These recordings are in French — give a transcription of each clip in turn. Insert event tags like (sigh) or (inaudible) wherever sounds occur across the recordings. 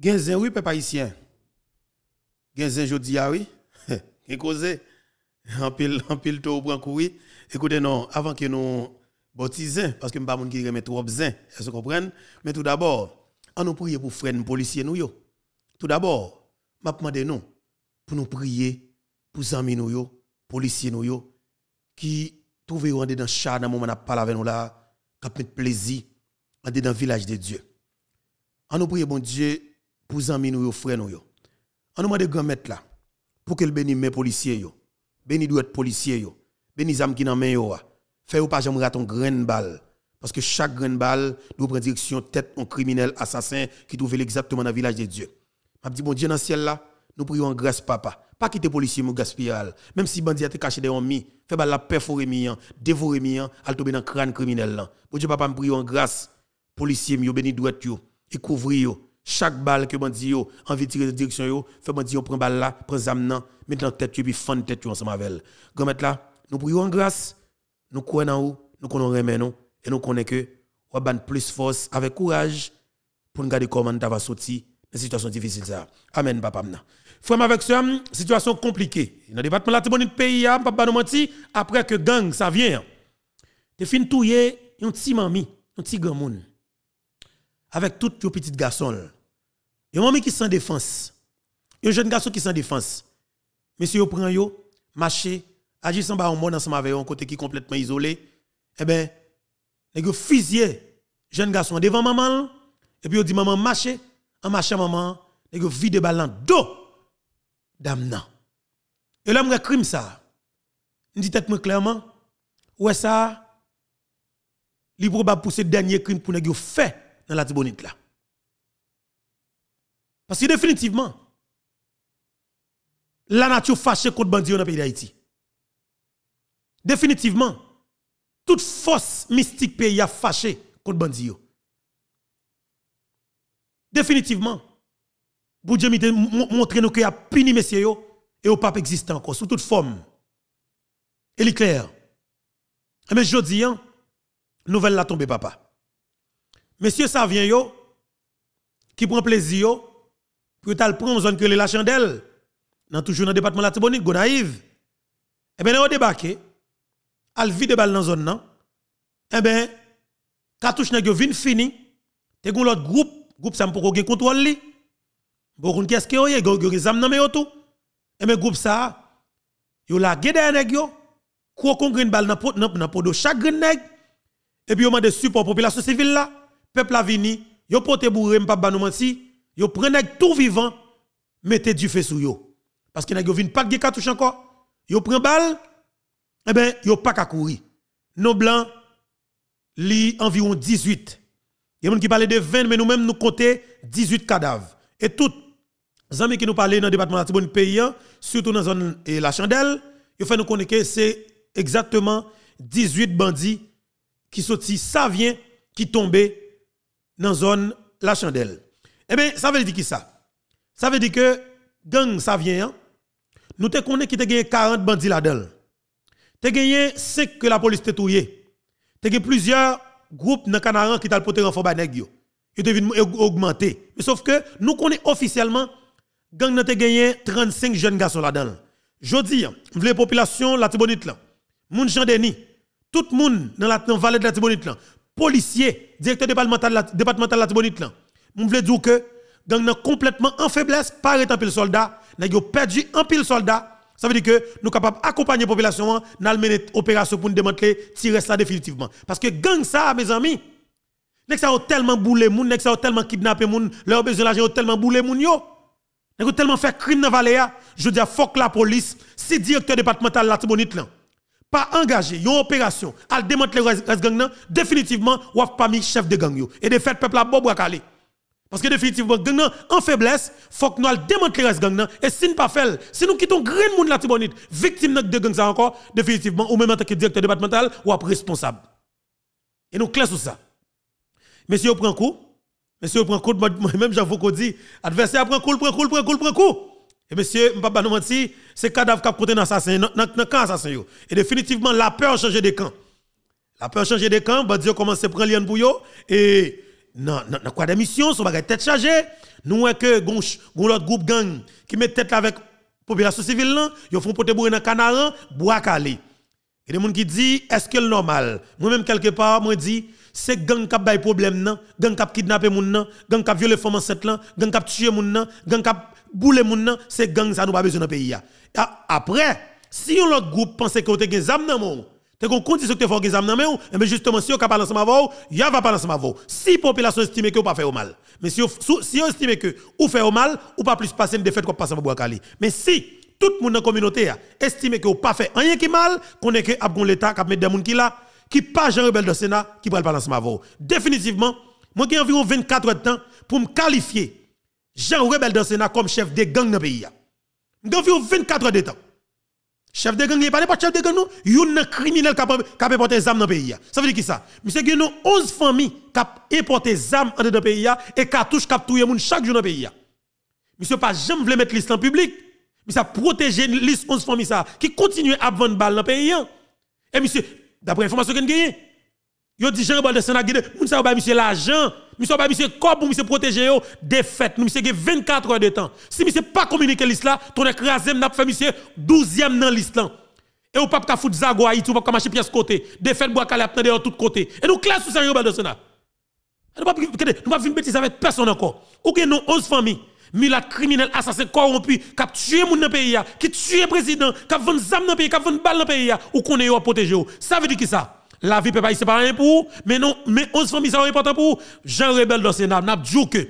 Genzen, oui, peuple haïtien. Genzen, je dis, ah oui. (laughs) Et causé. En pile, en pile, tout au prend oui. Écoutez, non, avant que nous baptisions, parce que je ne pas qui remet trop zin, est-ce vous comprenez? Mais tout d'abord, on nous prie pour les policiers, nous, yo. Tout d'abord, m'a demander nous, pour nous prier, pour amis nous, yo, policiers, nous, yo, qui trouvent en dans chat, dans le moment où on parle avec nous là, qui a plaisir, en dans le village de Dieu. On nous prie, bon Dieu, pour zami nous frère nous yo on nous grand maître là pour qu'il bénisse mes policiers yo bénisse doit être policiers yo bénisse zam qui dans main yo ah. fait pas jamais ton grain balle parce que chaque grain balle doit prendre direction tête en criminel assassin qui trouve exactement dans le village de Dieu m'a dit bon Dieu dans le ciel là nous prions en grâce papa pas quitter policier mon gaspillard. même si bandit a été caché derrière mi fait la perforer hein. mi dévorer hein. mi al tomber dans crâne criminel là bon Dieu papa me prions en grâce policier yo. béni doit yo et couvrir yo chaque balle que mon yo envie de tirer de direction yo, fait bandit yo prend balle là, prend zam nan, met dans tête puis fan tête yo ensemble avec elle. Grand là, nous prions en grâce, nous courons en haut, nous connaissons nous et nous connaissons que ou ban plus force avec courage pour nous garder comment ta va sortir dans situation difficile ça. Amen papa mna. Frère avec ça, situation compliquée. Dans le département la Tibonite pays a hein, papa nous menti après que gang ça vient. Hein. Te fin touyer un petit mami, un petit grand monde. Avec toutes les petites garçons. Yon maman qui sans défense. Yon jeune garçon qui sans défense. Monsieur yon prend yo, marché, agissant en bas ensemble avec un côté qui complètement isolé. Eh ben, nèg fusillé jeune garçon devant maman et puis yon dit maman marché, en marchant maman, les vide balan dos. Dame Et là m're crime ça. Dit tête clairement, ouais ça, li probable pour ce dernier crime pour nèg fait dans la tibonite là. Parce que définitivement, la nature fâchée contre bandits dans le pays d'Haïti. Définitivement, toute force mystique pays a fâché contre bandits. Définitivement, a montrer nous qu'il a puni messieurs et au pape existe encore, sous toute forme. Et clair. Mais eh je dis, hein, nouvelle la tombe, papa. Messieurs, ça vient yo, qui prend plaisir yo, pour tal prendre zone que les la chandelle dans toujours dans département la Tibonite Gonaïve et eh ben on débarqué al vide balle dans zone non et eh ben cartouche nèg vin fini te gon l'autre groupe groupe ça pour gen contrôle li bon qu'est-ce que yo go go zam nan me tout et ben groupe ça yo la guédé nèg yo quoi qu'on gagne balle dans pot dans pot de chaque nèg et eh puis on des support population civile là peuple a vini yo pote bourré m'pa ba nous menti yo prenez tout vivant, mettez du feu sur yo. Parce que ne vu pas de cartouche encore, yo prend balle, eh ben yo pas qu'à courir. Nos blancs li environ 18. Il y a gens qui parlent de 20 mais nous-mêmes nous comptons 18 cadavres. Et les amis qui nous parlent dans le département de la pays surtout dans la zone la chandelle, ils fait nous connaître c'est exactement 18 bandits qui sont ça vient qui tombe dans la zone la chandelle. Eh bien, ça veut dire qui ça? Ça veut dire que gang, ça vient. Hein? Nous te connaissons qui te gagné 40 bandits là-dedans. Te gagné 5 que la police te touye. Te gagné plusieurs groupes dans Canaran qui t'a porté en nèg yo. Ils deviennent augmenté. Mais sauf que nous connaissons officiellement gang n'a te gagné 35 jeunes garçons là-dedans. Jodi, hein, la population la Tibonite là. Moun Jean Denis, tout le monde dans la vallée de la Tibonite là, policiers, directeur départemental de la Tibonite là. Je veux dire que gang nan complètement en faiblesse par étant pile soldat n'a perdu un pile soldat ça veut dire que nous capables d'accompagner la population dans mener opération pour nous démanteler tirer ça définitivement parce que gang ça mes amis nest ça tellement boulé moun nest ça a tellement kidnappé moun leur besoin l'argent ont tellement boulé moun yo nest ont tellement fait crime dans vallée je dis à fuck la police si directeur départemental la Tibonite là pas engagé une opération à démanteler les gang définitivement ou pas mis chef de gang yo et de fait peuple la bobo calé parce que définitivement, en faiblesse, faut que nous démontrer les gang Et si nous ne pas si nous quittons grand monde la Tibonite, victime de gang ça encore, définitivement, ou même en tant que directeur départemental, ou après responsable. Et nous classons sur ça. Monsieur prend coup, monsieur prend coup, même j'avoue qu'on dit, adversaire prend coup, prend coup, prend coup, prend coup. Et monsieur, je ne nous mentir, c'est cadavre qui a été dans assassin. Et définitivement, la peur a changé de camp. La peur a changé de camp, bah, Dieu commence à prendre lien pour vous. Et dans le quoi d'émission, son bagage tête chargée. Nous, que l'autre groupe gang qui met tête avec la population civile, là, ils font poter bourre dans canaran, bois calé. Il y a des gens qui disent, est-ce que c'est normal? Moi-même, quelque part, moi dis, c'est gang qui a des problèmes, non? gang qui a kidnappé moun gangs gang qui a violé femmes enceintes là, gang qui a tué moun nan, gang qui a boulé moun nan, c'est gang ça nous pas besoin dans le pays. Après, si l'autre groupe pense que vous avez des hommes dans le monde, T'es qu'on ce que tu fais des examen mais eh ben, justement si on pas lancé ma vous, il va pas lancer. ma voix. Si population estime que vous pas fait au mal, mais si si on estime que ou fait au mal ou pas plus passer une défaite qu'on passer pour Mais si tout le monde dans la communauté estime que vous pas fait rien qui mal, qu'on est que abgon l'état qui mis des gens qui là qui pas Jean Rebelle de Sénat qui ne pas le ma voix. Définitivement, moi j'ai environ 24 heures de temps pour me qualifier Jean Rebelle de Sénat comme chef des gangs dans le pays. Hein. J'ai environ 24 heures de temps. Chef de gang, il parle pas de chef de gang, non. Il y a un criminel qui a importé des armes dans le pays. Ça veut dire qui ça? Monsieur, il y a 11 familles qui importé des armes dans le pays et cartouches qui ont tué chaque jour dans le pays. Monsieur, pas jamais voulu mettre en public. Monsieur, protéger les 11 familles ça, qui continuent à vendre balles dans le pays. Et monsieur, d'après l'information que vous avez, il dit Jean-Baptiste Sénat, monsieur, l'argent sommes pas monsieur corps pour monsieur protéger défaite. Nous monsieur 24 heures de temps. Si monsieur pas communiquer l'islam, ton écrasé n'a 12e dans Et Et pas foutre zago Haïti, pas pièce côté. bois calap de tout côté. Et nous classe sous ça Robert ne Nous pas nous une bêtise avec personne encore. Ou gen 11 familles. les criminels assassins corrompus, qui a tué moun dans pays, qui tué président, qui a vendu zam dans pays, qui a vendu balle dans pays, ou qu'on est protéger. Ça veut dire qui ça? La vie peut pas, c'est pas rien pour vous, mais non, mais 11 familles, c'est important pour Jean Rebelle dans le Sénat, n'a dit que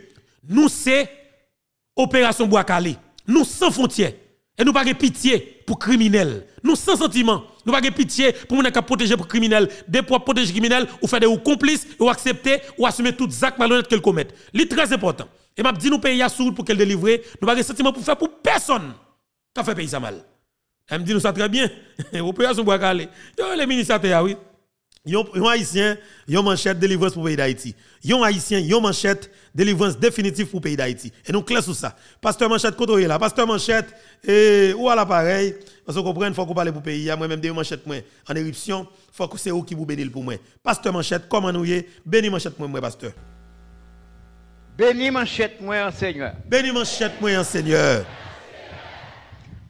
nous, c'est opération bois calé. Nous, sans frontières. Et nous, pas de pitié pour criminels. Nous, sans sentiment. Nous, pas de pitié pour nous protéger pour criminels. Des pour protéger criminels, ou faire des complices, ou accepter, ou assumer tout actes malhonnêtes qu'ils commettent. C'est très important. Et m'a dit, nous pays à sourd pour qu'elle délivre. Nous, pas de sentiment pour faire pour personne qui fait pays ça mal. Elle me dit, nous, ça très bien. (laughs) Opération bois calé. Les ministres, ah oui. Yon, haïtien, yon manchette délivrance pour le pays d'Haïti. Yon haïtien, yon manchette délivrance définitive pour le pays d'Haïti. Et nous clés sur ça. Pasteur manchette côté là, pasteur manchette et eh, ou à l'appareil, parce qu'on Il faut qu'on parle pour pays, moi même des manchettes moi en éruption, il faut que c'est vous qui vous bénissez pour moi. Pasteur manchette, comment nous y Béni manchette moi moi pasteur. Béni manchette moi Seigneur. Béni manchette moi Seigneur.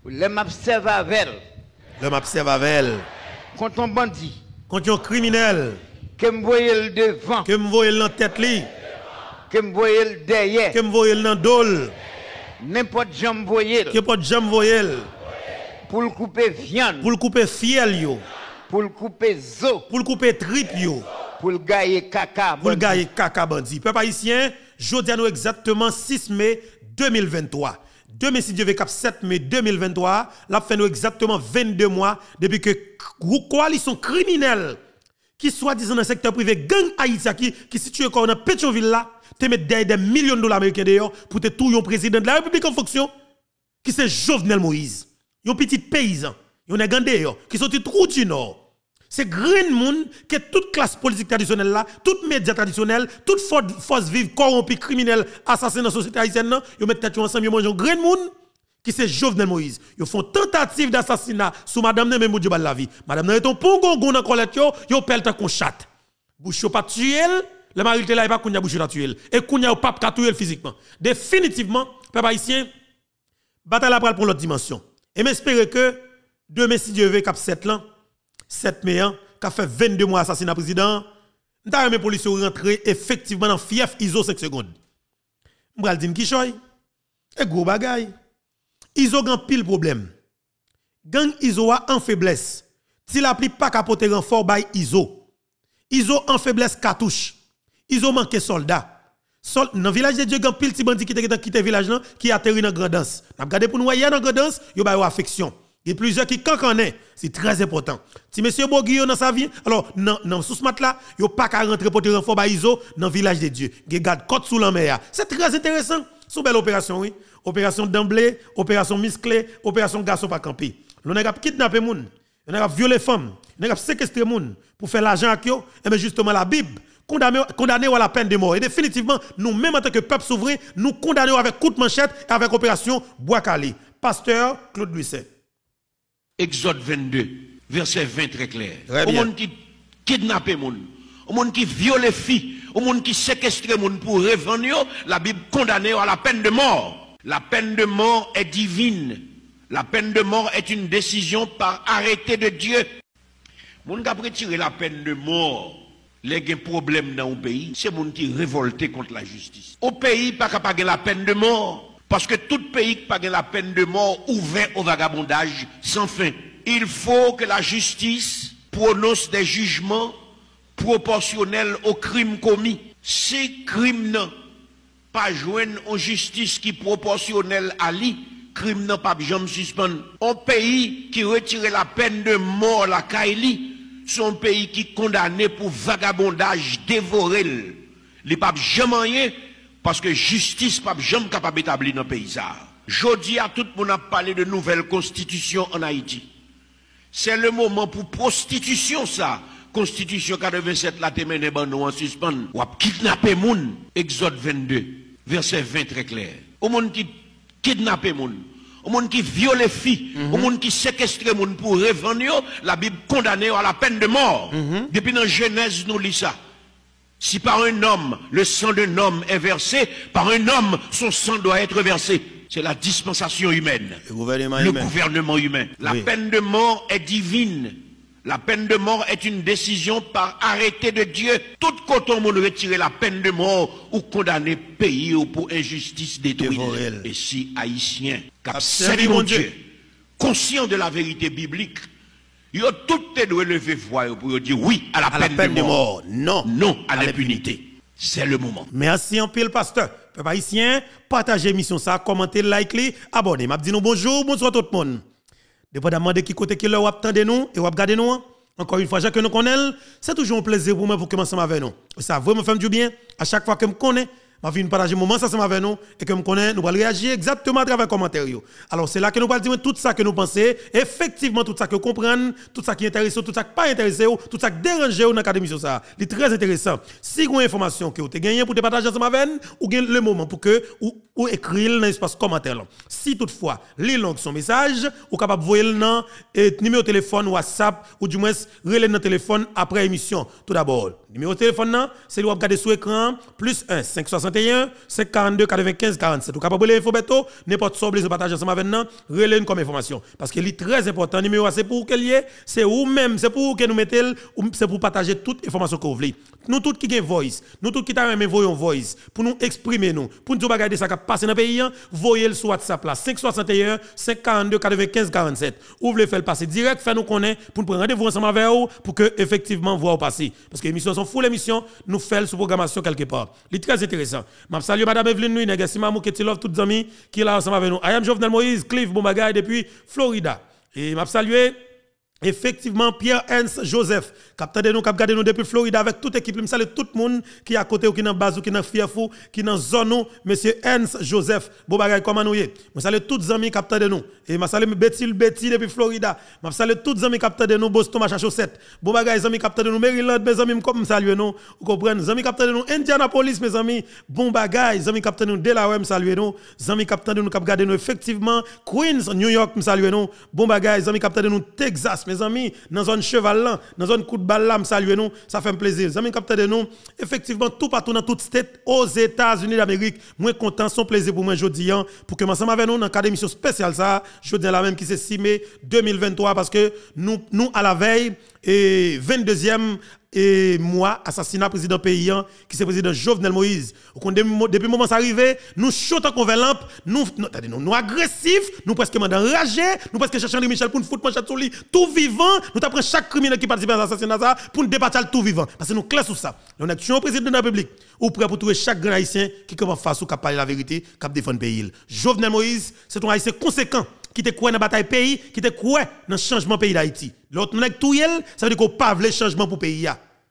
Le m'observe avec elle. Le m'observe avec elle. Quand on bandit contre criminel. Que me voyez le devant. Que me voyez tête li. Que me le derrière. Que me le dans dol. N'importe jambe qui Que pas jambe Pour le couper viande. Pour le couper fiel yo. Pour le couper zo. Pour le couper trip yo. Pour le gailler caca. Pour le gailler caca bandit. Peuple haïtien, je dis nous exactement 6 mai 2023. 2 mai, si Dieu veut, 7 mai 2023, la fait nous exactement 22 mois depuis que coalition criminelle qui soit disant dans le secteur privé, gang Haïti qui, qui situé encore dans Pétionville là, te met des millions de dollars américains d'ailleurs pour te tout un président de la République en fonction, qui c'est Jovenel Moïse, un petit paysan, un gandé qui sorti trou du nord, c'est grand monde que toute classe politique traditionnelle là, toute média traditionnelle, toute force vive corrompue, criminelle, assassinée dans la société haïtienne, ils mettent tête ensemble, ils mangent un grand monde qui c'est Jovenel Moïse. Ils font tentative d'assassinat sous madame ne même la vie. Madame est un pongon dans colette yo, yo pelle qu'on chat. Bouche pas tué, le mari là et pas kounya bouche la tué. Et a pas ka tuer physiquement. Définitivement, peuple haïtien, bataille la pour l'autre dimension. Et j'espère que demain si Dieu veut cap 7 ans 7 mai, qui a fait 22 mois assassinat président, nous avons les policiers rentrer effectivement dans fief ISO 5 secondes. Nous avons dit qui choy, et gros bagay. ISO a pile problème. Gang ISO a en faiblesse. S'il n'a pas capoter renfort by ISO. ISO en faiblesse cartouche. ISO manque soldats. Sol, dans le village de Dieu, il y a un pile de bandits qui ont quitté le village, qui atterri dans la grandance. Nous avons pour nous, il y a dans la grandance, il y a une affection. Il y a plusieurs qui est, hein. C'est très important. Si M. Boguio dans sa vie, alors, non, sous ce matelas, il n'y a pas qu'à rentrer pour te renforcer bah, dans le village de Dieu. Il garde côte sous la mer. Hein. C'est très intéressant. une belle opération, oui. Opération d'emblée, opération misclé, opération garçon pas campé. L'on a kidnappé les gens, on a violé femmes, on a séquestré les gens pour faire l'argent avec eux. Et eh bien justement, la Bible condamné, à la peine de mort. Et définitivement, nous-mêmes en tant que peuple souverain, nous condamnons avec coup de manchette et avec opération Bois Pasteur Claude Lucet. Exode 22, verset 20 très clair. Au monde qui kidnappe monde, au monde qui viole filles, au monde qui séquestre monde pour revenir, la Bible condamne à la peine de mort. La peine de mort est divine. La peine de mort est une décision par arrêté de Dieu. monde qui a la peine de mort, les problèmes dans le pays, c'est monde qui révolté contre la justice. Au pays, pas capable la peine de mort. Parce que tout pays qui n'a la peine de mort ouvert au vagabondage sans fin. Il faut que la justice prononce des jugements proportionnels aux crimes commis. Si crime n'a pas joindre en justice qui est proportionnelle à lui, crime n'a pas jamais suspendre. Un pays qui retire la peine de mort la Kaili, c'est un pays qui est pour vagabondage dévoré. Les papes jamais rien. Parce que justice pas jamais capable d'établir dans le pays. Jodi à tout le monde a parlé de nouvelle constitution en Haïti. C'est le moment pour prostitution ça. Constitution 87 la témené ban nous en suspend. Ou kidnapper moun. Exode 22, verset 20 très clair. Au monde qui kidnappe moun, au monde qui viole filles, au mhm. monde qui séquestre moun pour revendre, la Bible condamné à la peine de mort. Mhm. Depuis dans Genèse nous lit ça. Si par un homme, le sang d'un homme est versé, par un homme, son sang doit être versé. C'est la dispensation humaine. Le gouvernement humain. La peine de mort est divine. La peine de mort est une décision par arrêté de Dieu. Tout quand on veut tirer la peine de mort ou condamner pays ou pour injustice détruite. Et si haïtien, cap mon Dieu, Dieu, conscient de la vérité biblique, ils ont tout doit lever voix pour dire oui à la, peine, de, mort. Non, non à, l'impunité. C'est le moment. Merci en pile, pasteur. Peuple haïtien, partagez l'émission, ça, commentez, likez, abonnez. Je vous nous bonjour, bonsoir tout le monde. Dépendamment de qui côté leur vous attendez nous et vous regardez nous, hein. encore une fois, chaque que nous connaissons, c'est toujours un plaisir pour moi pour commencer avec nous. Ça vraiment fait du bien. À chaque fois que je connais, m'a partage partager moment ça ma nous et que me connais nous allons réagir exactement à travers commentaires alors c'est là que nous allons dire tout ça que nous pensons effectivement tout ça que comprenons, tout ça qui intéresse tout ça qui pas intéressé tout ça qui dérange dans l'académie, c'est très intéressant si vous avez information que vous avez pour te partager ensemble avec nous avez le moment pour que ou écrire dans l'espace commentaire. Si toutefois, les long son message, ou capable de voir le numéro de téléphone, WhatsApp, ou du moins, relève le téléphone après émission. Tout d'abord, numéro de téléphone, c'est le regarder sous écran, plus 1, 561, 542, 95, 47. Ou capable de bientôt n'importe quoi, vous partager ensemble avec nous, comme information. Parce que est très important, numéro, c'est pour qu'elle y ait, c'est ou même, c'est pour que nous mettons, c'est pour partager toute information que vous voulez. Nous tous qui avons voice, nous tous qui avons voice, pour nous exprimer nous, pour nous sa bah, ça Passez dans le pays, voyez le sur WhatsApp là, 561 542 95 47. Ouvrez le faire passer direct, faites nous connaître pour nous prendre rendez-vous ensemble avec vous pour que effectivement vous passer. Parce que l'émission sont full l'émission, nous faisons sous programmation quelque part. C'est très intéressant. Je salue Madame Evelyne Nui, Negasi Mamou, Ketilov, toutes les amis qui sont là ensemble avec nous. I am Jovenel Moïse, Cliff Bombagay depuis Florida. Et je salue Effectivement, pierre Hans Joseph, capitaine de nous, Captain de nous depuis Floride avec toute équipe, je salue tout le monde qui est à côté, qui est dans la base, qui est dans Fiefou, qui est dans zone, monsieur Hans Joseph, bon bagay, comment nous y Je salue tous les amis capitaine de nous. Et je salue Betty Betty depuis Floride. Je salue tous les amis capitaine de nous, Boston, Macha Chaussette. Bon bagay, les amis capitaine de nous, Maryland, mes amis, comme je salue nous. Vous comprenez? amis capitaine de nous, Indianapolis, mes amis, bon bagay, les amis capitaine de nous, Delaware, je salue nous. Les amis capitaine de nous, de nous, effectivement, Queens, New York, je salue nous. Bon bagay, les amis capitaine de nous, Texas, mes amis, dans zone cheval là, dans zone coup de balle là, nous, ça fait un plaisir. Mes amis de nous, effectivement, tout partout dans toute tête aux États-Unis d'Amérique, moi content, son plaisir pour moi aujourd'hui hein, pour que ensemble avec nous dans cadre émission spéciale ça, je dis la même qui s'est 6 mai 2023 parce que nous nous à la veille et 22e et moi, assassinat président paysan, qui c'est président Jovenel Moïse. Depuis le moment arrivé, nous chantons en lampe, nous, nous, nous agressifs, nous presque enragés, nous presque cherchons les Michel pour nous foutre manchette sur lui, tout vivant. Nous apprenons chaque criminel qui participe à l'assassinat pour nous débattre tout vivant. Parce que nous classons sur ça. Nous sommes président de la République, ou prêt pour trouver chaque grand haïtien qui commence face ou qui la vérité, qui défend le pays. Jovenel Moïse, c'est un haïtien conséquent qui te croit dans la bataille pays, qui te croit dans le changement pays d'Haïti. L'autre, nous tout ça veut dire qu'on pas le changement pour le pays.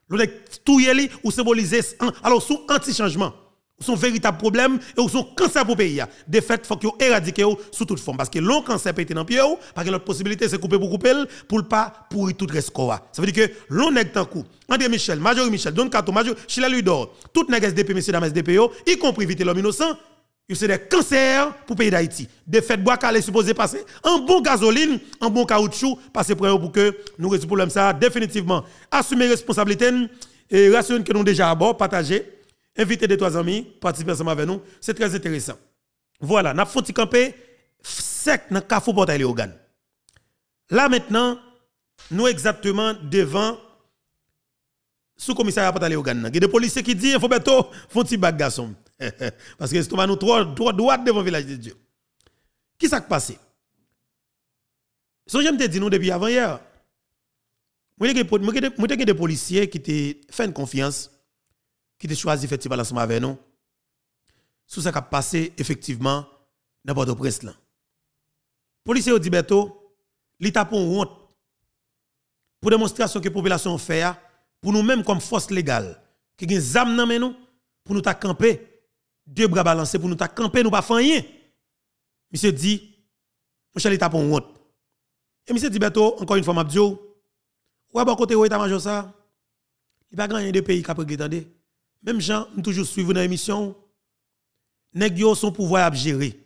L'autre, tout ou symboliser, alors, sous anti-changement. Son véritable problème et ou son cancer pour le pays. De fait, il faut qu'on éradique sous toute forme. Parce que l'on cancer peut-être dans le pays, parce que l'autre possibilité c'est couper pour couper, pour ne pas pourrir tout le reste. Ça veut dire que l'on est en coup. André Michel, Major Michel, Don Kato, Major, Chila Ludor, tout le SDP, messieurs, dames SDP, y compris Vite l'homme innocent, c'est des cancers pour le pays d'Haïti. Des fêtes bois qui est passer Un bon gasoline, un bon caoutchouc, passer pour, pour que nous résoudre problème ça définitivement. Assumer responsabilité et rassurer que nous déjà à bord, partager, inviter des trois amis, participer ensemble avec nous. C'est très intéressant. Voilà, nous avons camper sec dans le pour portail les Là maintenant, nous exactement devant sous commissariat portail au organes. Il y a des policiers qui disent, il faut font un petit garçon. (laughs) Parce que estomac nous trois trois droite devant le village de Dieu. Qui s'est passé Ce que j'aime te dire nous depuis avant hier. Moi j'ai des policiers qui te fait une confiance qui te choisi fait festival ensemble avec nous. Sous ça qui s'est passé effectivement dans port au là. Policiers ont dit bientôt l'état pour honte pour démonstration que population fait pour nous-mêmes comme force légale qui nous zame dans nous pour nous camper deux bras balancés pour nous ta camper, nous pas faire Monsieur dit, mon cher l'État pour route. Et monsieur dit, bientôt encore une fois, Mabdio, à bon côté, ou état major ça, il pas gagné de pays qui a pris Même gens, nous toujours suivons dans l'émission, nèg yo son pouvoir à gérer.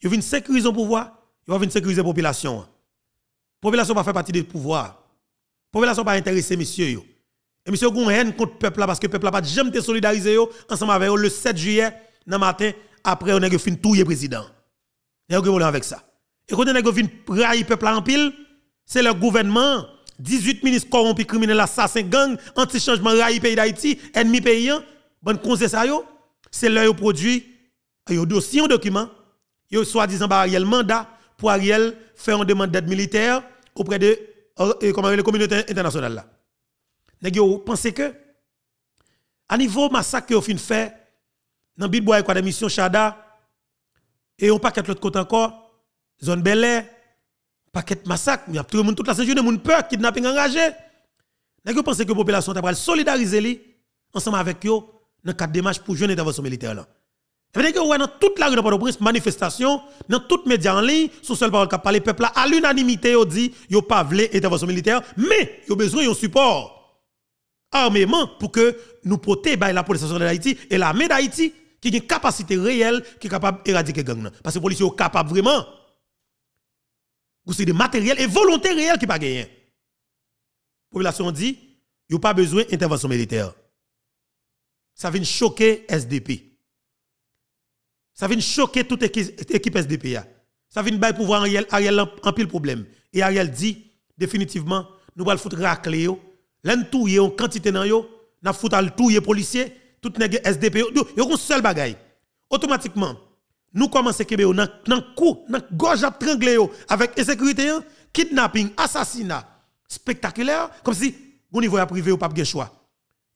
Ils viennent sécuriser le pouvoir, ils viennent sécuriser population. La Population pas faire partie du pouvoir. Population pas intéresser monsieur et monsieur un haine contre le peuple là parce que le peuple n'a pas jamais te solidarisé ensemble avec le 7 juillet dans matin après on a tout le président. Vous pas avec ça. Et quand on a fini le peuple en pile, c'est le gouvernement 18 ministres corrompus criminels assassins gangs, anti-changement raï pays d'Haïti, ennemi paysan, bon conseil ça c'est leur produit yo dossier un document, yo soi-disant Ariel mandat pour Ariel faire une demande d'aide militaire auprès de euh, euh, la communauté internationale là. Vous pensez que, à niveau massacre que vous fin fait, dans Bidboy, quoi, la mission Chada, et on paquet l'autre côté encore, zone Bel Air, paquet massacre, il y a tout le monde toute la journée, monde peur, kidnapping engagé. Vous pensez que la population de solidariser ensemble avec eux dans quatre démarches pour jeune intervention militaire là. Et bien, que dans toute la rue de Port-au-Prince, manifestation, dans toutes les médias en ligne, sur seule parole qu'a parlé, peuple à l'unanimité, on dit, yo pas voulu intervention militaire, mais yo besoin un support armement pour que nous protéger la police nationale d'Haïti et la main d'Haïti qui a une capacité réelle qui est capable d'éradiquer gang. Parce que les policiers sont capables vraiment. C'est des matériels et volonté réelle qui pas gagné. La population dit, il n'y a pas besoin d'intervention militaire. Ça vient choquer SDP. Ça vient choquer toute l'équipe SDP. Ça vient bailler pouvoir Ariel, en problème. Et Ariel dit, définitivement, nous allons foutre Cléo. L'en touye en quantité nan yo, n'a foutal tout, touye policier, tout les SDP yo, ont kon seul bagay. Automatiquement, nous commençons kebe yo nan nan cou, nan gorge à yo avec insécurité, hein. kidnapping, assassinat spectaculaire comme si au niveau ya privé ou pas gen choix.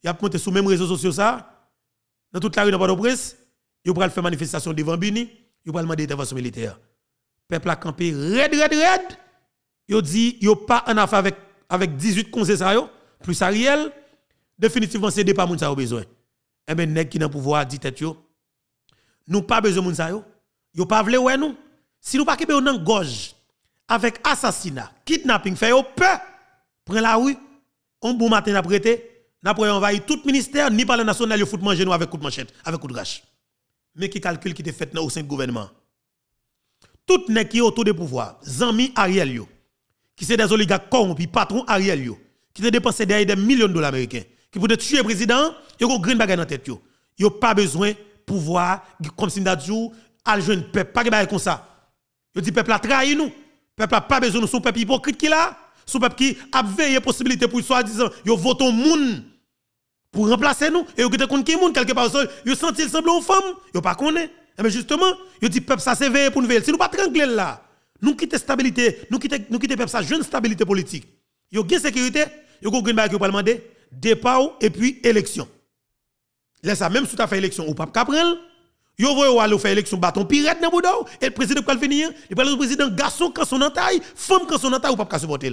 Y a monté sur même réseaux sociaux ça dans toute la rue dans Pas de prince yo pral faire manifestation devant Bini, yo pral demander intervention militaire. Peuple a campé red red red. Yo dit yo pas en affaire avec avec 18 conseils plus Ariel, définitivement, c'est des pas moun besoin. Eh bien, nèg qui dans pouvoir dit tête yo, nous pas besoin moun ça yo. Yo pas vle ouais nous. Si nous pas kebe on nan gorge avec assassinat, kidnapping, fait yo peur. prenez la rue, on bon matin n'a on va envahi tout ministère ni par le national yo fout manger nous avec coup de manchette, avec coup de gâche. Mais qui calcul qui te fait au sein du gouvernement. Tout nèg qui autour de pouvoir, zami Ariel yo, qui c'est des oligarques corrompus, patron Ariel yo qui a dépensé des millions de dollars américains, qui pour tuer le président, y ont une bagarre dans la tête. yo. Yo pas besoin de pouvoir, comme si nous avons jeune le peuple, pas de comme ça. Yo dit, peuple a trahi nous. Peuple a pas besoin de son peuple hypocrite qui là. Son peuple qui a veillé possibilité pour soi-disant, vote au monde pour remplacer nous. Et ils te compte qui monde quelque part, yo senti semblant semble aux femmes, ils pas connu. Mais eh justement, yo dit, peuple, ça c'est veillé pour nous veiller. Si nous pas tranquilles là, nous quittons stabilité, nous quittons, nous quitte peuple, ça jeune stabilité politique. Ils ont sécurité, yo go gen yo pas demander départ et puis élection. Laisse ça même si tu fait élection ou pas vous Yo voyo aller faire élection bâton pirate dans boudou et le président le venir, il parle le président garçon quand son entaille, femme quand son entaille ou pas supporter.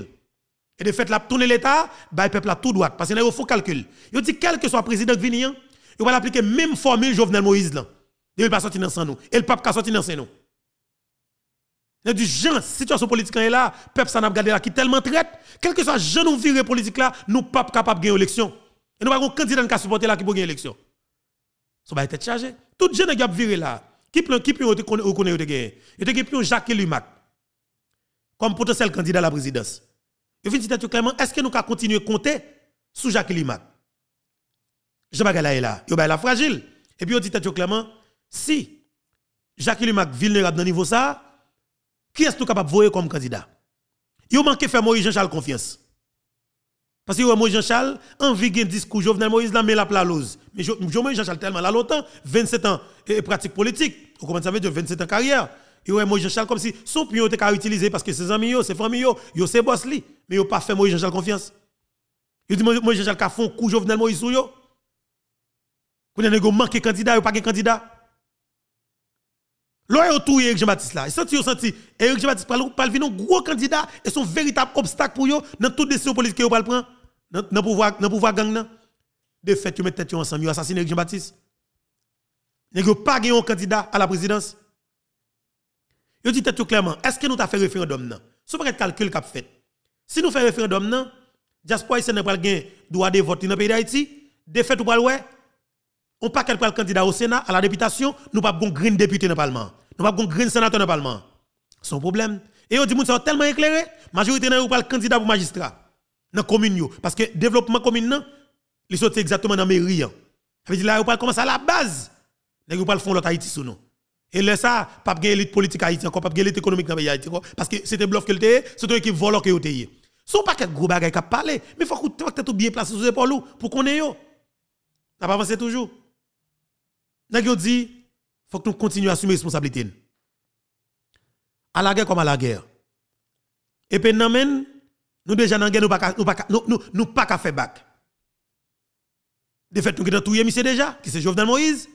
Et de fait la tourner l'état, bah peuple a tout droit parce que il faut calcul. Il dit quel que soit président qui venir, il va l'appliquer même formule Jovenel Moïse Il ne va pas sortir dans nous. Et le pape va sortir dans nous la situation politique est là, peuple s'en n'a pas là qui tellement traite, quel que soit jeune ou viré politique là, nous pas capable de gagner l'élection. Et nous pas un candidat qui supporté là qui peut gagner l'élection. Ça va être chargé. Tout jeune qui a viré là, qui peut qui peut reconnaître de gagner. Et te plus Jacques Lumac comme potentiel candidat à la présidence. Je dites clairement, est-ce que nous allons continuer à compter sous Jacques Limac Jean-Bagala est là. Il est fragile. Et puis, on dit clairement, si Jacques Limac vulnérable dans le niveau ça, qui est-ce nous capable de voir comme candidat Il manque faire Moïse Jean-Charles confiance. Parce que Moïse Jean-Charles, envie de discours Jovenel Moïse, l'a met la plalouse. Mais Moïse Jean-Charles tellement là longtemps, 27 ans et, pratique politique. Vous comprenez ça veut dire 27 ans carrière. a Moïse Jean-Charles comme si son pion était utilisé parce que ses amis, ses familles, ses boss li. Mais yo pas fait Moïse Jean-Charles confiance. Il dit Moïse Jean-Charles qu'a un coup Jovenel Moïse sou yo. Quand il y a un candidat, il n'y a pas de candidat est autour Eric Jean-Baptiste là, e senti senti Eric Jean-Baptiste pas vin. un gros candidat et son véritable obstacle pour eux dans toute décision politique qu'ils va prendre dans le pouvoir dans pouvoir gang là. De fait, tu mettent tête ensemble, ils assassine Eric Jean-Baptiste. Ils pas gagné un candidat à la présidence. Ils dit tête clairement, est-ce que nous t'a fait référendum là C'est pas un calcul qu'a fait. Si nous faisons référendum là, diaspora haïtienne pas gagner droit de vote dans le pays d'Haïti, de fait ou pas ouais, on pas quel candidat au Sénat, à la députation, nous pas bon green député dans le Parlement. Nous pas bon green sénateur dans le Parlement. Son problème. Et on dit moun ça tellement éclairé, majorité n'a pas le candidat pour magistrat dans la commune parce que le développement commune ils sont exactement dans la mairie. Hein. Ça veut dire là on pas commencer à la base. On pas le fond de Haïti sous nous. Et là ça pas parler élite politique Haïti pas de élite économique dans pays Haïti parce que c'était bluff que le e, c'est toi qui vole que le Son pas quelques gros bagages qui parler, mais il faut que tu tout bien placé sous épaules pour qu'on ait yo. N'a pas avancé toujours. Nous dit, faut que nous continuions à assumer responsabilité. À la guerre comme à la guerre. Et puis, nous, nous déjà nan guerre, nous pas nous, pas nous, nous pas faire back. De fait, nous avons tout misé déjà, qui c'est dans Moïse.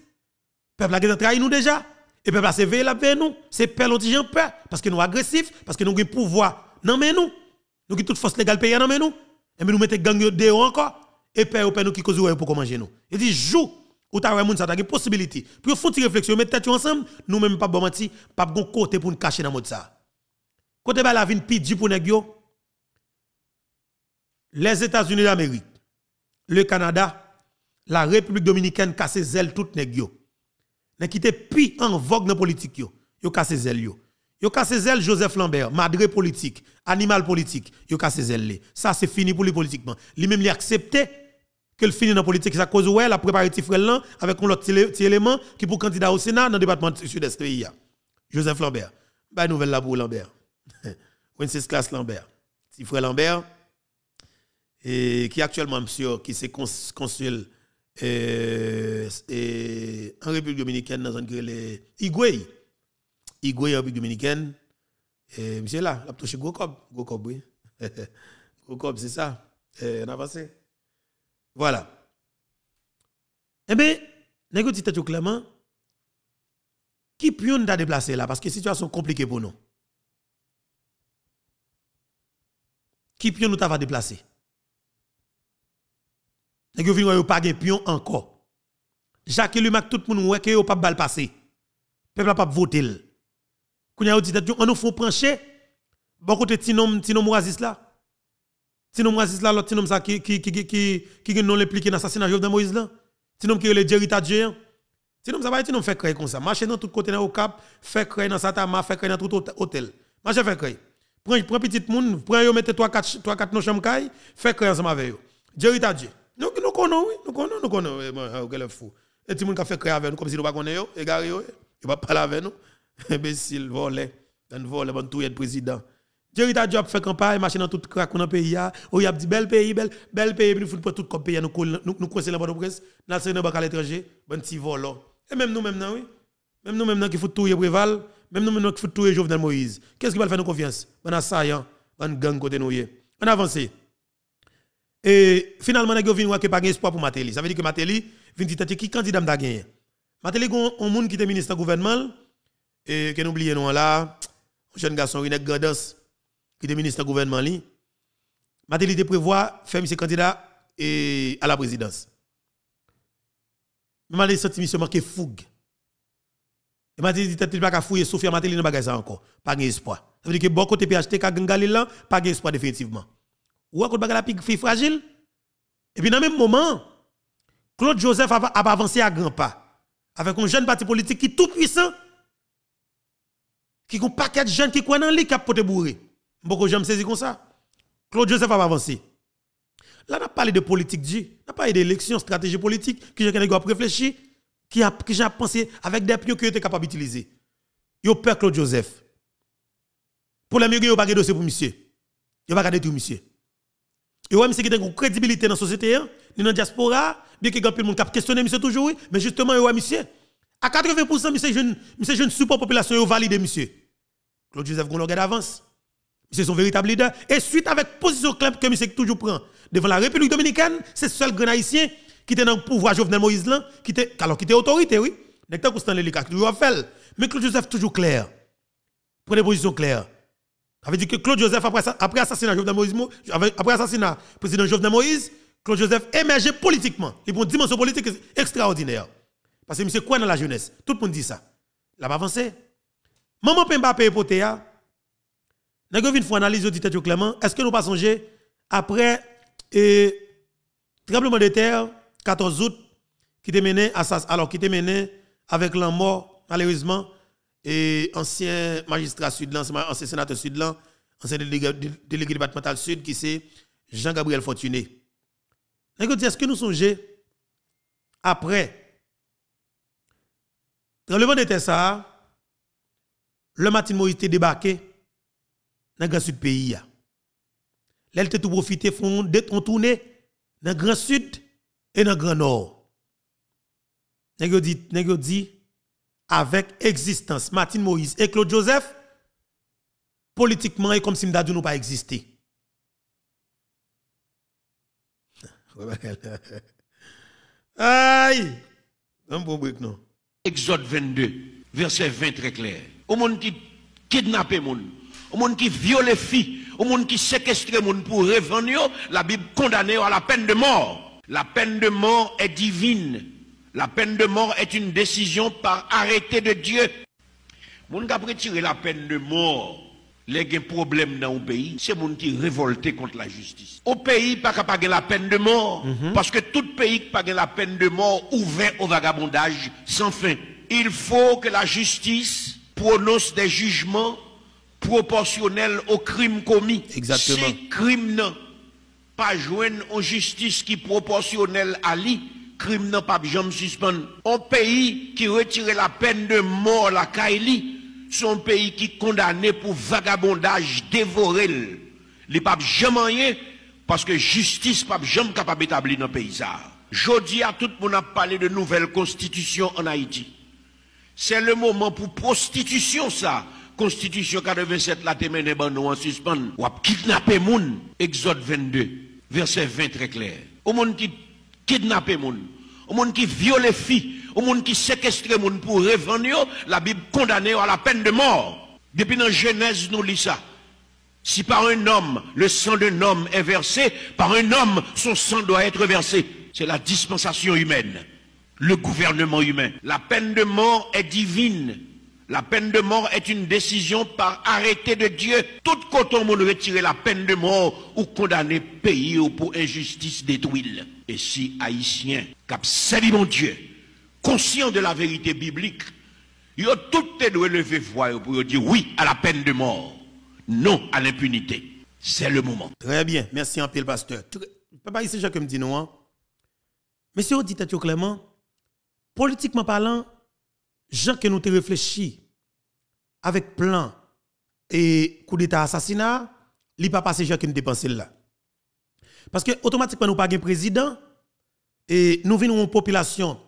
Le peuple a trahi nous déjà. Et peuple a se veillé la veille nous. C'est peuple l'anti peur. Parce que nous agressifs, parce que nous avons pouvoir. Non mais nous. Nous avons toute force légale payée, non mais nous. Et nous mettons gang de encore. Et ou peuple, nous qui cause pour comment manger nous. Il dit, joue. Ou t'as moun ça t'a possibilité. Puis font une réflexion, mettre tête ensemble, nous même pas bon menti, pas bon côté pour nous cacher dans mode ça. Côté ba la vin pidi pour nèg yo. Les États-Unis d'Amérique, le Canada, la République dominicaine cassé zèle tout nèg yo. Nan kite pi en vogue dans politique yo. Yo cassé zèle yo. Yo cassé zèle Joseph Lambert, madré politique, animal politique, yo cassé zèle Ça c'est fini pour lui politiquement. Li même li accepté le finit dans la politique, ça cause où elle a préparé avec un autre élément qui pour candidat au Sénat dans le département du sud-est pays. Joseph Lambert. Bah, nouvelle là pour Lambert. Wenceslas (laughs) Lambert. Tifrel Lambert, et, qui actuellement, monsieur, qui se consul euh, en République dominicaine dans un les Igwe. Igwe en République dominicaine. monsieur là, il a touché Gokob. Gokob, oui. (laughs) Gokob, c'est ça. Euh, on a passé. Voilà. Eh bien, vous tout clairement, qui peut nous déplacer là Parce que situation compliquée pour nous. Qui peut nous t'a déplacer que vous vinn pas de pion encore. Jacques Lumac tout le monde ne peut pas bal passer. Peuple pas voter. Quand vous dit on nous faut pencher bon côté vous nom là. Ti nom Razis là, l'autre ti ça qui qui qui qui qui non impliqué dans l'assassinat Jovenel Moïse là. Si nom qui le Jerry Dieu. Si nom ça va ti nous fait créer comme ça. Marcher dans tout côté dans au cap, faire créer dans Satama, faire créer dans tout hôtel. Marcher fait créer. Prends prend petit monde, prends yo mettez 3 4 3 4 nos chambres caille, fait créer ensemble avec yo. Jerry Dieu. Nous nous connaissons oui, nous connaissons nous connaissons eh, oh, quel fou. Et tout monde qui fait créer avec nous comme si nous pas connaissons yo, égaré yo, il va parler avec nous. (laughs) Imbécile volé, voler volé bon tout président. Jerry Job fait campagne, machine dans tout crack dans le pays. Ah. Oh, il a dit bel pays, bel, bel pays, puis nous pas tout comme pays. Nous conseillons la bonne presse, nous sommes dans à l'étranger, bon petit vol. Oh. Et même nous, même oui. Même nous, même qui faut tout Préval, même nous, même qui faut tout Jovenel Moïse. Qu'est-ce qui va faire nous confiance On a ça, on gang côté nous. On avance. Et finalement, nous avons vu pas espoir pour Matéli. Ça veut dire que Matéli vient dire qui candidat m'a gagné. Matéli, un monde qui était ministre du gouvernement, et que nous oublions là, jeune garçon, René qui est ministre du gouvernement, Matéli prévoit faire ce candidat à la présidence. Mais Matéli senti monsieur marqué fougue. Et Matéli dit qu'il pas qu'à fouiller Sofia Matéli n'a pas ça encore, pas d'espoir. Ça veut dire que bon côté PHT qu'a là, pas d'espoir définitivement. Ou encore la pique est fragile. Et puis dans le même moment, Claude Joseph a, avancé à grands pas avec un jeune parti politique qui est tout puissant qui a un paquet de jeunes qui croient dans lui qui a Beaucoup me saisissent comme ça. Claude Joseph va avancer. Là, on pas parlé de politique, on pas parlé d'élection, stratégie politique, que j'ai réfléchi, réfléchir, qui a, pensé avec des pions que j'étais capable d'utiliser. Yo père Claude Joseph. Pour les mieux, yo pas de dossier pour monsieur. Yo pas de tout monsieur. Yo même c'est qui une crédibilité dans la société, hein, ni dans la diaspora, bien que grand monde cap questionner monsieur toujours, mais justement yo monsieur. À 80% monsieur jeune, monsieur jeune support population yo valide monsieur. Claude Joseph on l'organe d'avance c'est son véritable leader. Et suite avec position claire que M. toujours prend devant la République dominicaine, c'est seul grand haïtien qui était dans le pouvoir Jovenel Moïse, là, qui était, alors qui était autorité, oui. Nectar Stanley Lika, toujours fait. Mais Claude Joseph toujours clair. Prenez position claire. Ça veut dire que Claude Joseph, après, après assassinat Jovenel Moïse, après assassinat président Jovenel Moïse, Claude Joseph émergeait politiquement. Il prend une dimension politique extraordinaire. Parce que M. quoi dans la jeunesse? Tout le monde dit ça. Il a avancé. Maman Pemba Potéa, e nous avons fois analyse de clairement. Est-ce que nous pas songer après le tremblement de terre 14 août qui était mené alors qui avec la mort malheureusement et ancien magistrat sud ancien sénateur sud ancien délégué, départemental sud qui c'est Jean-Gabriel Fortuné. Est-ce que nous songé après Tremblement le tremblement de ça, le matin était débarqué dans le grand sud pays. L'elle te tout profité font de ton dans le grand sud et dans le grand nord. Nèg dit dit avec existence Martin Moïse et Claude Joseph politiquement et comme si m'dadou nous pas existé. Aïe! Un bon non? Exode 22, verset 20 très clair. Au monde qui kidnappe monde, au monde qui viole les filles, au monde qui séquestre monde pour revendre, la Bible condamne à la peine de mort. La peine de mort est divine. La peine de mort est une décision par arrêté de Dieu. gens qui a retiré la peine de mort, les problèmes dans le pays, c'est monde qui révolté contre la justice. Au pays, pas qu'à pas la peine de mort, mhm. parce que tout pays qui pas la peine de mort ouvert au vagabondage sans fin. Il faut que la justice prononce des jugements proportionnel au crime commis. Exactement. Si crime n'a pas joué en justice qui proportionnelle à lui, crime n'a pas jamais suspendre. Un pays qui retire la peine de mort la Kaili, un pays qui condamné pour vagabondage, dévorer les papes jamais rien parce que justice pas jamais capable d'établir dans le pays ça. dis à tout le monde a parlé de nouvelle constitution en Haïti. C'est le moment pour prostitution ça. Constitution 87 la témène mene en nou en suspend. Wap kidnapper moun. Exode 22, verset 20 très clair. Au monde qui kidnapper moun, au monde qui viole filles, au monde qui séquestre moun pour revendre, la Bible condamne à la peine de mort. Depuis dans Genèse nous lisons, ça. Si par un homme, le sang d'un homme est versé, par un homme, son sang doit être versé. C'est la dispensation humaine, le gouvernement humain. La peine de mort est divine. La peine de mort est une décision par arrêté de Dieu. Tout côté on retirer la peine de mort ou condamner pays ou pour injustice détruite. Et si haïtien, cap mon Dieu, conscient de la vérité biblique, il ont tout doit lever voix pour dire oui à la peine de mort, non à l'impunité. C'est le moment. Très bien, merci en pile, pasteur. Papa, ici, Jacques me dit non. Hein. Monsieur, dites hein, clairement, politiquement parlant, gens que nous te réfléchi avec plan et coup d'état assassinat, il pas passé gens qui nous dépensent là. Parce que automatiquement nous pas un président et nous venons une population.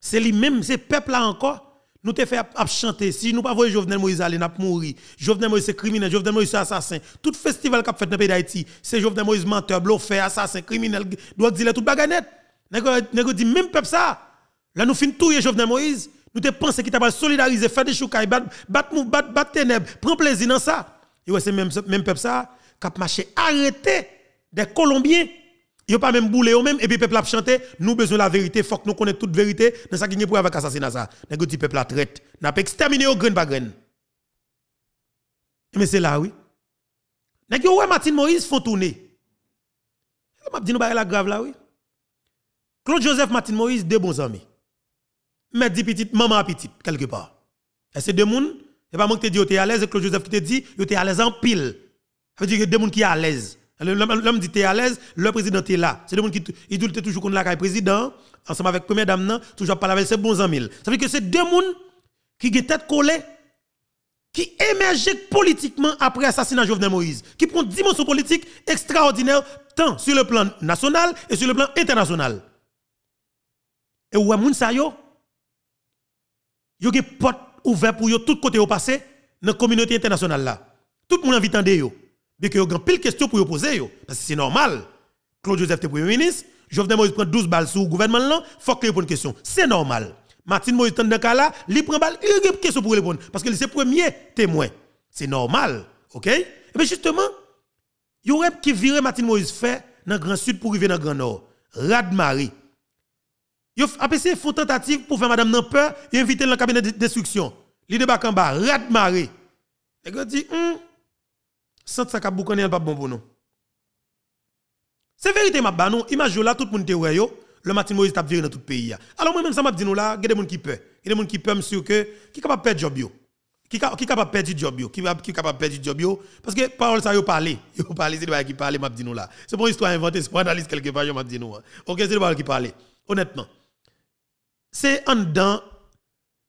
C'est lui-même, c'est peuple là encore nous te fait chanter. Si nous pas voyons Jovenel Moïse aller, n'a mourir. Jovenel Moïse est criminel, Jovenel Moïse est assassin. Tout festival qu'a fait dans le pays d'Haïti, c'est Jovenel Moïse menteur, bluffeur, assassin, criminel, doit dire tout baganette. Nego dit même peuple ça. Là nous fin tout Jovenel Moïse, nous te pensons qu'il t'a pas solidarisé, faire des choukai, battre bat, bat, bat, ténèbres, prends plaisir dans ça. Et ouais, c'est même, même peuple ça, qui marché arrêté des Colombiens. Ils ont pas même boulé eux même et puis peuple a chanté, nous besoin de la vérité, faut que nous connaissons toute vérité, dans ça qui est pour avec assassinat ça. Nous dit peuple la traite, n'a pas exterminé au grain par grain. Mais c'est là oui. N'est-ce ouais Martin Moïse font tourner. Je m'a dit nous bah, la grave là oui. Claude Joseph Martin Moïse deux bons amis mais dit petite, maman petit quelque part. Et c'est deux monde, et pas moi qui te dit, oh, tu à l'aise, et Claude Joseph qui te dit, oh, tu es à l'aise en pile. Ça veut dire que deux mouns qui est à l'aise. L'homme dit, tu es à l'aise, le président est là. C'est deux mouns qui, il doit toujours contre la président, ensemble avec première dame, toujours parler avec ses bons amis. Ça veut dire que c'est deux mouns qui ont tête collée, qui émergent politiquement après l'assassinat de Jovenel Moïse, qui prennent une dimension politique extraordinaire, tant sur le plan national et sur le plan international. Et où est-ce a des porte ouvert pour yo tout côté au passé dans la communauté internationale là. Tout le monde invite de yo. Dès que yo grand pile question pour yo poser parce que c'est normal. Claude Joseph est premier ministre, Jovenel Moïse prend 12 balles sous le gouvernement là, faut que pose une question. C'est normal. Martine Moïse dans le cas là, il prend balle, il y a question pour répondre parce que c'est le premier témoin. C'est normal, OK Et eh justement, yo rep qui vire Martine Moïse fait dans le Grand Sud pour arriver dans le Grand Nord. Rad a fait appelé tentative pour faire madame nampeur peur, et invité dans le cabinet destruction. destruction débarque en bas, rat maré. Et il dit hum, sans ça n'y a pas bon pour nous. C'est vérité ma banon, image là tout le monde est le matin Moïse t'a viré dans tout le pays Alors moi même ça m'a dit là, il y a des gens qui peuvent. Il y a des gens qui peuvent, monsieur que qui capable perdre job Qui qui capable perdre job yo, qui qui capable perdre job yo parce que parole ça Il parler, yo parler (laughs) c'est pas qui parler m'a dit nous là. C'est pour histoire inventée, c'est pour analyse quelque part m'a dit nous. Hein. OK, c'est pas qui parle. Honnêtement c'est en dedans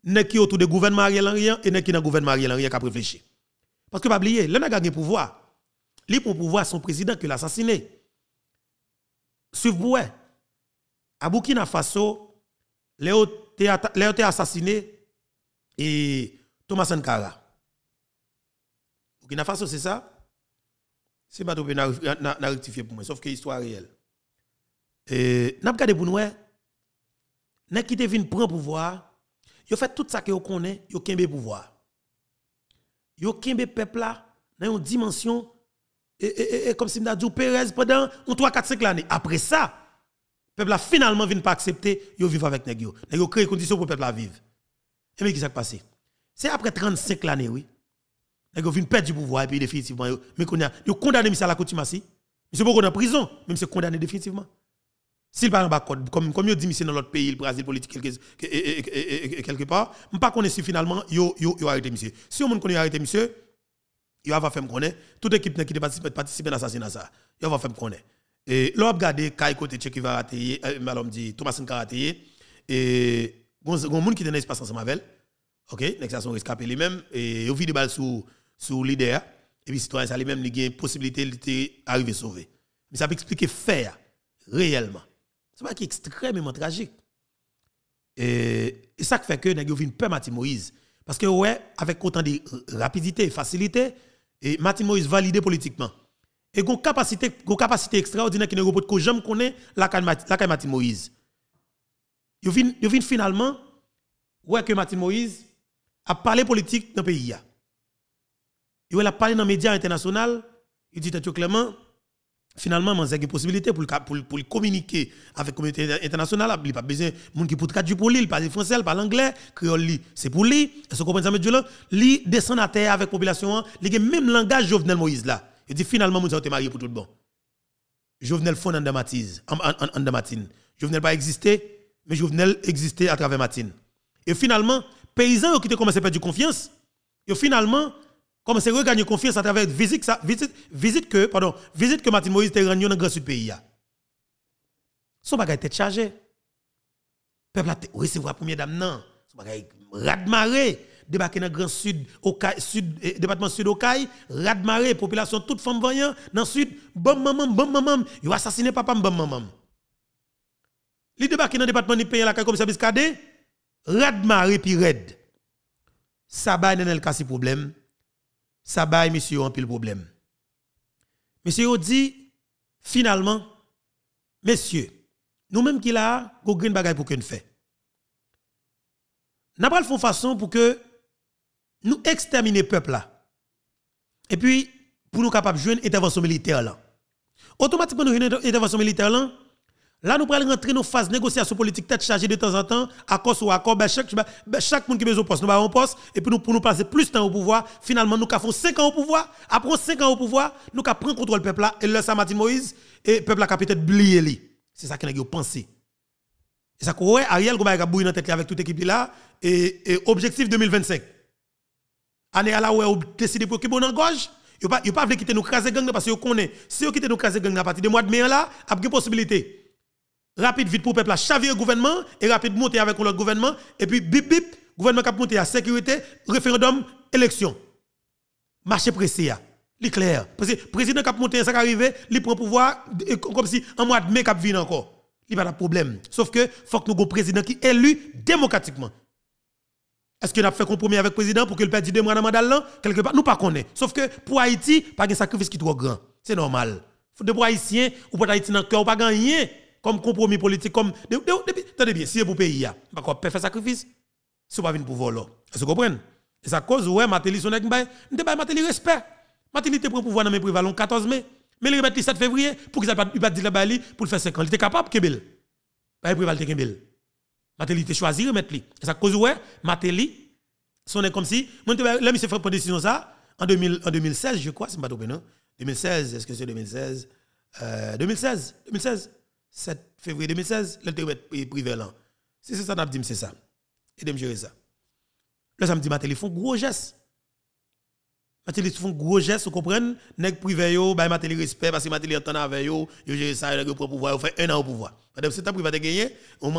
nèg qui autour de gouvernement Ariel et nèg qui dans gouvernement qui a réfléchi. Parce que pas oublier, le n'a a de pouvoir. Li pour pouvoir son président que l'assassiné. Suivez à Burkina Faso, Léo été assassiné et Thomas Sankara. Burkina Faso, c'est ça? C'est pas trop bien na, rectifier pour moi, sauf que l'histoire réelle. Et n'a pas pour nous nèg qui te vinn prendre pouvoir, yon fait tout ça que yon connaît, yon kembe pouvoir. Yon kembe peuple là dans une dimension et, et, et, comme si m'a dit Pérez pendant 3 4 5 années. Après ça, peuple a finalement vient pas accepter, yon vivre avec nèg yo. Nèg yo conditions pour peuple la vivre. Et mais qui s'est passé C'est après 35 années oui. Nèg yo perdre du pouvoir et puis définitivement yon, mais qu'on a yo condamné monsieur à la coutume Monsieur dans en prison, même s'est condamné définitivement. S'il parle en code, comme, comme je dis, c'est dans l'autre pays, le Brésil politique quelque, quelque part, je ne connais pas si finalement, yo il a arrêté monsieur. Si on connaît arrêté monsieur, il va faire me connaître. Toute équipe qui participe participer à l'assassinat, ça, il va faire me connaître. Et là, regardez Kai côté qui va rater, madame dit, Thomas Nkaraté, et il y a qui sont dans l'espace ensemble avec ok, les gens son rescapé lui-même, et yo ont des balles sous sous leader, et puis citoyen, ça lui-même, il a une possibilité d'arriver sauver. Mais ça peut expliquer faire réellement. C'est pas qui extrêmement tragique. Et, ça fait que nous avons peur Mathieu Moïse. Parce que, ouais, avec autant de rapidité et facilité, et Mathieu Moïse validé politiquement. Et une capacité, une capacité extraordinaire qui ne repose que jamais connaît la Mathieu Moïse. Vous vient finalement, ouais, que Mathieu Moïse a parlé politique dans le pays. Il a parlé dans les médias internationaux. Il dit, clairement, finalement a une possibilité pour pour pour communiquer avec la communauté internationale il pas besoin monde qui peut traduire pour lui il parle français il parle anglais créole c'est pour lui est-ce que ça descend à terre avec population hein. il a même langage Jovenel Moïse là il dit finalement il ça été marié pour tout le bon Jovenel en Matisse en damatine. Jovenel pas existé mais Jovenel existait à travers Matine et finalement paysans qui ont commencé à perdre confiance et finalement comme c'est regagner confiance à travers visite, visite, visite que, pardon, visite que Moïse te rendu dans le grand sud pays. Son bagage était chargé. Peuple a recevoir première dame, non. Son bagage radmaré. Débarqué dans le grand sud, au sud, eh, département sud au radmaré, population toute femme voyant, dans le sud, bon maman, bon maman, ils ont assassiné papa, bon maman. Li débarqué dans le département du pays, la comme service cadet, radmaré puis red. Ça, c'est bah, de problème ça baille monsieur un pile problème. Monsieur dit finalement monsieur, nous même qui là go green bagaille pour que nous fait. N'a pas une façon pour que nous exterminer peuple là. Et puis pour nous capables de jouer une intervention militaire là. Automatiquement nous une intervention militaire là Là, nous prenons rentrer dans une phase de négociation politique tête chargée de temps en temps, accord sur accord. chaque, ben, ben, chaque monde qui besoin poste, nous avons un poste. Et puis nous, pour nous passer plus de temps au pouvoir, finalement, nous avons 5 ans au pouvoir. Après 5 ans au pouvoir, nous avons pris contrôle du peuple. et là, ça Moïse, et le peuple a peut-être oublié. C'est ça qu'on a pensé. Et ça, ouais, Ariel, comment a avec toute l'équipe là. Et, objectif 2025. Année à la où on pour occuper en gauche. Il pas a pas quitter nous craser gang parce que vous connaissez. Si vous quittez nous craser gang à partir du mois de mai là, il a une possibilité rapide vite pour peuple à chavirer gouvernement et rapide monter avec l'autre gouvernement et puis bip bip, gouvernement qui monter à sécurité, référendum, élection. Marché pressé c'est clair parce que le président qui monter ça arrivé, il prend pouvoir comme si en mois de mai cap vient encore. Il n'y a pas de problème. Sauf que faut que nous un président qui est élu démocratiquement. Est-ce qu'il a fait compromis avec le président pour qu'il perde deux mois dans mandat là Quelque part, nous pas Sauf que pour Haïti, pas de sacrifice qui est trop grand. C'est normal. De pour Haïtien, ou pour Haïti dans cœur, pas gagner comme compromis politique, comme. Tenez bien, si c'est pour pays, pas faire sacrifice, si on pas venir pour voler. Vous comprenez? Et ça cause, ouais, Matéli, son ekmbaye, m'te Matéli respect. Matéli te prend pouvoir dans mes privés le 14 mai, mais il remet le 7 février pour qu'il ne pas dit la Bali pour le faire 50. Il était capable, Kébel. Pas privé, il Kebel. Matéli te choisi, remettre lui. Et ça cause, ouais, Matéli, son est comme si, moi, là, a fait pas décision ça, en, 2016, je crois, c'est pas trop, non? 2016, est-ce que c'est 2016? 2016, 2016. 7 février 2016, est privé là. c'est ça, n'a dit, c'est ça. Et de me gérer ça. Là, ça me dit, font gros geste. Ma ils font gros geste, vous comprenez? Nèg privé, yo, bah, respect, parce que ma télé entend avec yo, yo géré ça, le prend pouvoir, ont fait un an au pouvoir. Parce que si privé te gagner, on,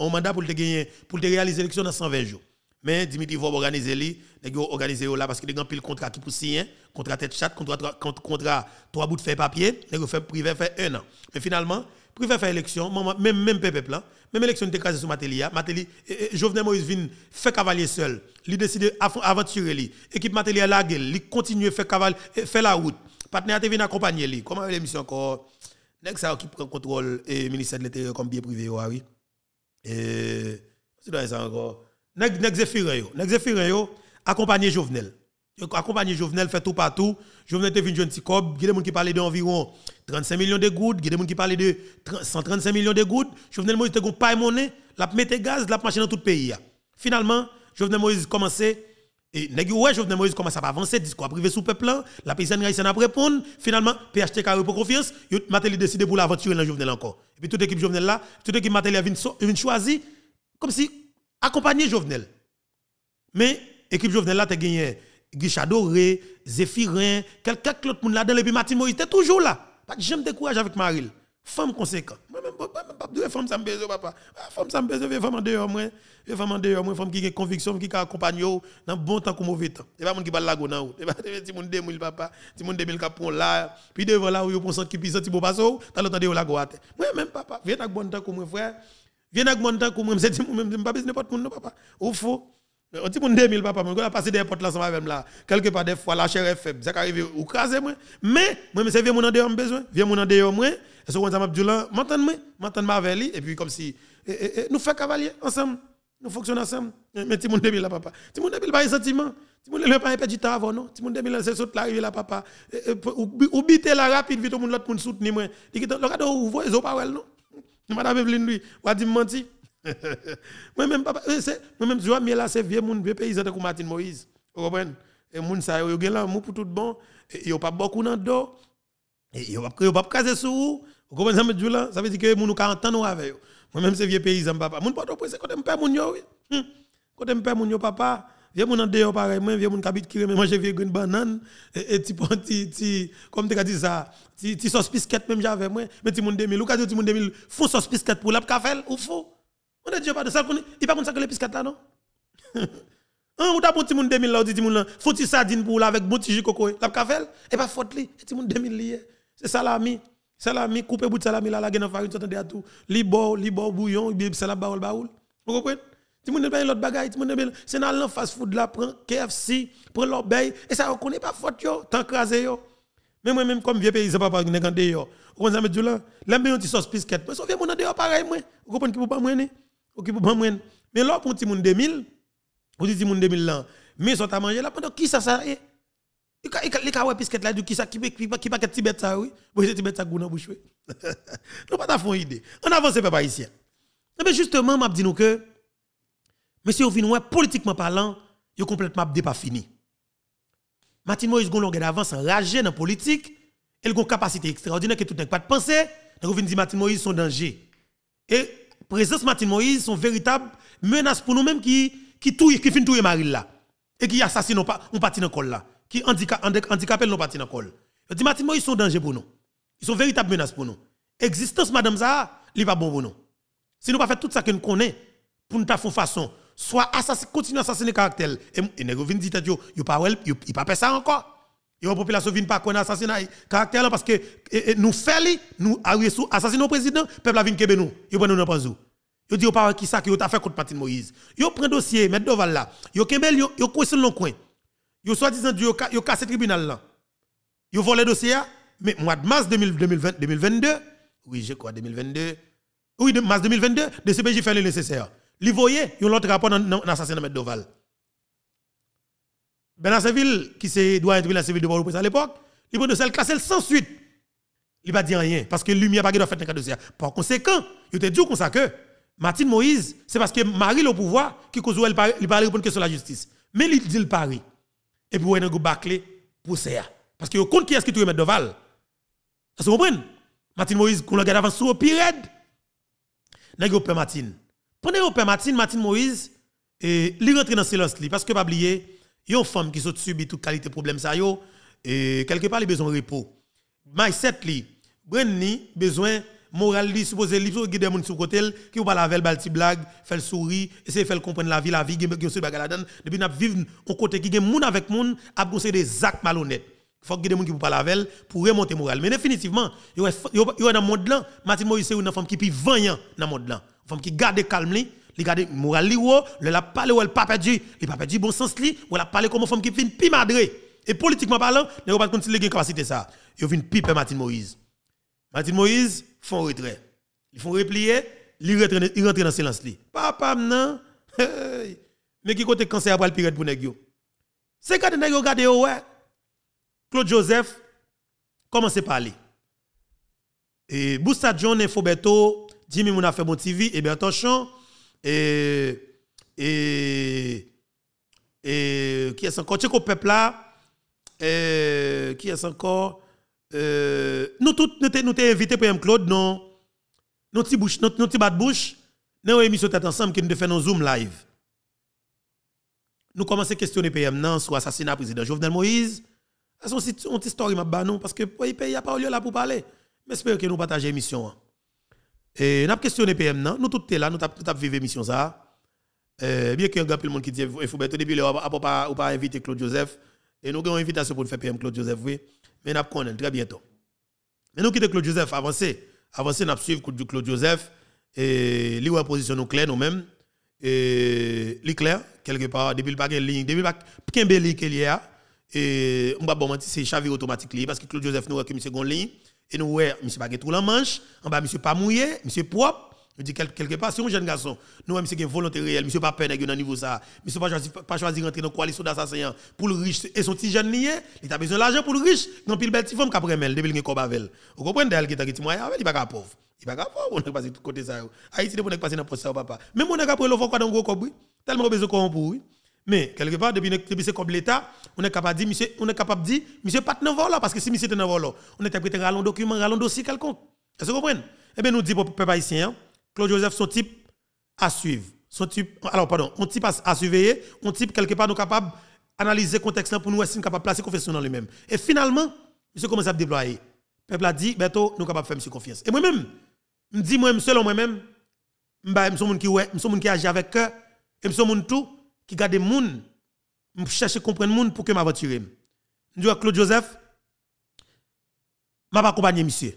on, mandat pour te gagner, pour te réaliser l'élection dans 120 jours. Mais Dimitri va organiser lui, il là parce qu'il a pile contrat qui pour signer, contrat tête chat, contrat contrat trois bouts de faire papier, il fait privé faire un an. Mais finalement, privé fait élection, même même peuple hein, même élection était casé sur Matéli, hein. Matéli eh, eh, Jovenel Moïse vient fait cavalier seul, il décide aventurer lui. Équipe Matéli la gueule, il continue faire cavalier eh, faire la route. Partenaire vient accompagner lui. Comment l'émission encore Nèg ça qui prend contrôle et ministère de l'intérieur comme bien privé ah oui. Et c'est ça encore nèg Zéphirin yo, accompagné Jovenel. Accompagné Jovenel fait tout partout. Jovenel te venu jeune petit cob, il y a des gens qui parlent d'environ 35 millions de gouttes, il y a des gens qui parlent de 135 millions de gouttes. Jovenel Moïse te gon pas monnaie, la mette gaz, la marché dans tout pays Finalement, Jovenel Moïse commencé. et nèg ouais Jovenel Moïse commence à avancer discours privé sous peuple la paysanne a répondu. finalement PHTK e pour confiance Mateli décide pour l'aventure dans Jovenel encore et puis toute équipe Jovenel là toute équipe Matéli a choisi comme si accompagner Jovenel. Mais équipe Jovenel là, tu gagné Guichard Doré, Zéphirin, quelqu'un que l'autre monde là dans le puis Moïse, tu toujours là. Pas de jamais décourage avec Maril. Femme conséquente. Moi-même, pas de femme, ça me papa. Femme, ça me baise, femme en dehors, moi. Femme en dehors, moi. Femme qui a conviction, qui accompagne dans bon temps comme mauvais temps. C'est pas mon qui parle là, au, dans C'est pas qui monde 2000, papa. Petit monde 2000 qui prend là. Puis devant là, où il prend 100 qui pisse, petit beau passo, t'as l'autre de Moi-même, papa, viens avec bon temps comme mon frère. Viens avec mon temps, je dis, (laughs) je ne pas besoin de n'importe qui, papa. Ou faux. On dit, mon 2000, papa, je vais passer des portes là, ensemble avec là. Quelque part, des fois, la chair est faible. Ça arrive, ou craser, moi. Mais, moi, je viens mon en dehors, besoin. Viens mon en dehors, moi. Et ce qu'on m'a dit, là, m'entendre, moi. M'entendre avec lui. Et puis, comme si, nous faisons cavalier ensemble. Nous fonctionnons ensemble. Mais, petit mon 2000, là, papa. Petit mon 2000, pas un sentiment. Petit mon 2000, pas un petit temps avant, non. Petit mon 2000, c'est saute là, arrivé là, papa. Ou biter la rapide, vite, tout le monde soutenir, moi. Dit, le cadeau, vous voyez, ils ont pas, non. Madame Evelyne, lui, ou dit menti. (laughs) Moi-même, papa, euh, moi-même, je vois, mais là, c'est vieux monde, vieux paysan de Martin Moïse. Vous comprenez? Et moun sa, yo gen l'amour pour tout bon, yo pas beaucoup dans dos, yo pas casé sur sous, Vous comprenez ça, me là? Ça veut dire que mon ou 40 ans, nous avec Moi-même, c'est vieux paysan, papa. mon pas trop c'est quand même père mon yo, hum. Quand même père mon yo, papa vieux mon en dehors pareil moi vieux moun capite qui même manger vieux green banane et petit petit comme tu as dit ça petit petit sauce biscuit même j'avais moi mais petit mon 2000 ou quand petit moun 2000 faut sauce biscuit pour la café ou faut on a Dieu pas de ça il pas comme ça que les biscuits là non (laughs) Hein, ou ta bon petit mon 2000 là, ou dit moun là, faut ti sardine pour là avec bon petit jus coco, la café, et eh pas ben, faute li, et mon 2000 li. C'est ça salami, salami, coupe bout de salami là, la gagne en farine, tu attendais à tout. Li bo, li bo bouillon, salami baoul baoul. Vous comprenez Ti moun bay l'autre bagay, ti moun bay c'est dans le fast food là prend KFC, prend l'obey et ça reconnaît pas faute yo, tant crasé yo. Mais moi même comme vieux paysan papa qui n'gande yo. Vous comprenez me là, Là, bien sauce pisquette. Mais ça mon mon dehors pareil moi. Vous comprenez qui pour pas moi Ou qui vous pas moi Mais là pour ti moun 2000, ou ti moun mille là. Mais sont à manger là pendant qui ça ça est? Il e ka il e ka là du qui ça qui qui qui paquet petit bête ça oui. vous êtes tibet, bête ça goût dans bouche. (laughs) pas d'affront fond idée. On avance papa ici. Mais justement m'a dit nous que mais si vous venez politiquement parlant, vous complètement pas fini. Martin Moïse gon longue d'avance rage dans politique, elle une capacité extraordinaire que tout n'est pas de penser, donc dire que Martin Moïse en danger. Et présence Martin Moïse une véritable menace pour nous même qui qui tout, qui fin là et qui assassine on parti dans col là, qui handicap handicapé non parti dans col. On que Martin Moïse en danger pour nous. Ils sont véritable menace pour nous. Existence madame ça, n'est pas bon pour nous. Si nous pas fait tout ça que nous connaissons pour nous faire façon soit assassiner, continue à assassiner caractère. Et nego vinn dit yo, yo pas yo pas faire ça encore. Yo population vinn pas connaître assassinat caractère parce que nous fait nous assassiner président, peuple a vinn kebe nous. Yo prend nous pas panzou. Yo dit yo pas qui ça qui yo t'a fait contre Patin Moïse. Yo prend dossier met Doval là. Yo kembel yo yo coincé long coin. Yo soit disant yo yo casse tribunal là. Yo le dossier mais mois de mars 2022 oui, je crois 2022. Oui, de mars 2022, de CPJ fait le nécessaire. Li voyait un autre rapport dans l'assassinat de Médoval. Doval. Benasseville, qui se doit être la civile de port à l'époque, il prend de celle le sans suite. Il va dire rien parce que lumière pas de fait dans le dossier. Par conséquent, il était dit comme ça que Martine Moïse, c'est parce que Marie le pouvoir qui cause elle il pas répondre que sur la justice. Mais il dit le pari. Et puis il a bâclé pour ça. Parce que compte qui est-ce qui est mettre Doval. Ça Vous comprend Martine Moïse, qu'on regarde avant sur pirate. N'a pas Martin. Prenez au père Martine, Martine Moïse, et li rentre dans silence li, parce que pas oublier, une femme qui saute subit toute qualité problème ça yo, et quelque part, il besoin de repos. Mindset li, Brenni, besoin moral li, supposé li, faut guider moun sous côté, qui ou pas la vel, balti blague, fait sourire, essayer faire comprendre la vie, la vie, gen se baga depuis n'a vivre au côté qui gen moun avec moun, a conseil des actes malhonnêtes. Faut guider moun qui parle pas la vel, pour remonter moral. Mais définitivement, yo yo dans monde là, Martin Moïse ou une femme qui plus vaillant dans monde là femme qui garde calme li, li garde moral li wo le la parler ou elle pas perdu, li pas perdu bon sens li, ou la parler comme femme qui fin pi madre. Et politiquement parlant, ne pas compte si les capacité ça. Yo fin pi Martin Moïse. Martin Moïse font retrait. Ils font replier, ils rentrent dans silence li. Papa non. (laughs) Mais qui côté cancer après le pirate pour nèg yo. C'est quand nèg yo gade ouais. Claude Joseph commence par parler. Et Boussa John et Fobeto Jimmy Mouna fait bon TV, bien attention et, et, et, qui est encore, Tcheko Peuple là, qui est encore, euh, nous tous, nous t'es, invité pour M. Claude, non, nous bouche, nous avons de bouche, nous émission tête ensemble qui nous fait nos Zoom live. Nous commençons à questionner PM non, sur l'assassinat président Jovenel Moïse. C'est une petite histoire, parce que il pays a pas lieu là pour parler. Mais j'espère que nous partageons l'émission. Hein. Et nous avons questionné PM, non? nous tous là, nous avons vécu l'émission ça. Euh, bien qu'il y ait un le monde qui dit, il faut mettre depuis le on pas inviter Claude Joseph. Et nous avons une invitation pour faire PM Claude Joseph, oui. Mais nous connu très bientôt. Mais nous quittons Claude Joseph, avancer. Avancer, nous avons suivi Claude Joseph. Et lui, a position nous claire nous-mêmes. Et lui, clair, quelque part, depuis le paquet de ligne, depuis le paquet de ligne qu'il y a. Et on va bon c'est Chavi automatique parce que Claude Joseph nous a une seconde ligne. Et nous, ouais, monsieur pas tout la manche, en bas, monsieur pas mouillé, monsieur propre. Je dis quelque part, si un jeune garçon, nous, monsieur qui est volonté réelle, monsieur pas peine dans niveau ça, monsieur pas choisi, pas choisi rentrer dans la coalition d'assassins pour le riche, et son petit jeune lié, il a besoin d'argent pour le riche, non, pile belle, petit femme qui a pris depuis qu'il cob avec Vous comprenez, elle qui a dit, moyen il va pas pauvre. Il va pas pauvre, on est passé tout côté ça. Haïti, on est passé dans le poste ça, papa. Même on a pris le voir quoi dans le gros tellement besoin qu'on pour mais quelque part, depuis, que c'est comme l'État, on est capable de dire, monsieur, on est capable de dire, monsieur, pas là, parce que si monsieur est dans là, on est capable de rallonger un document, un dossier quelconque. Est-ce que vous comprenez Eh bien, nous disons pour peuple haïtien, Claude Joseph, son type à suivre. Son type, alors, pardon, on type à, surveiller, on type quelque part, nous capable d'analyser le contexte pour nous, être capable de placer confiance dans lui-même. Et finalement, monsieur commence à déployer. Le peuple a dit, bientôt, nous sommes capables de faire monsieur confiance. Et moi-même, je dis, moi-même, selon moi-même, je suis un qui agit avec cœur, je suis un tout qui garde moun, je cherche à comprendre moun pour que m'aventure. Je dis à Claude Joseph, je vais accompagner monsieur.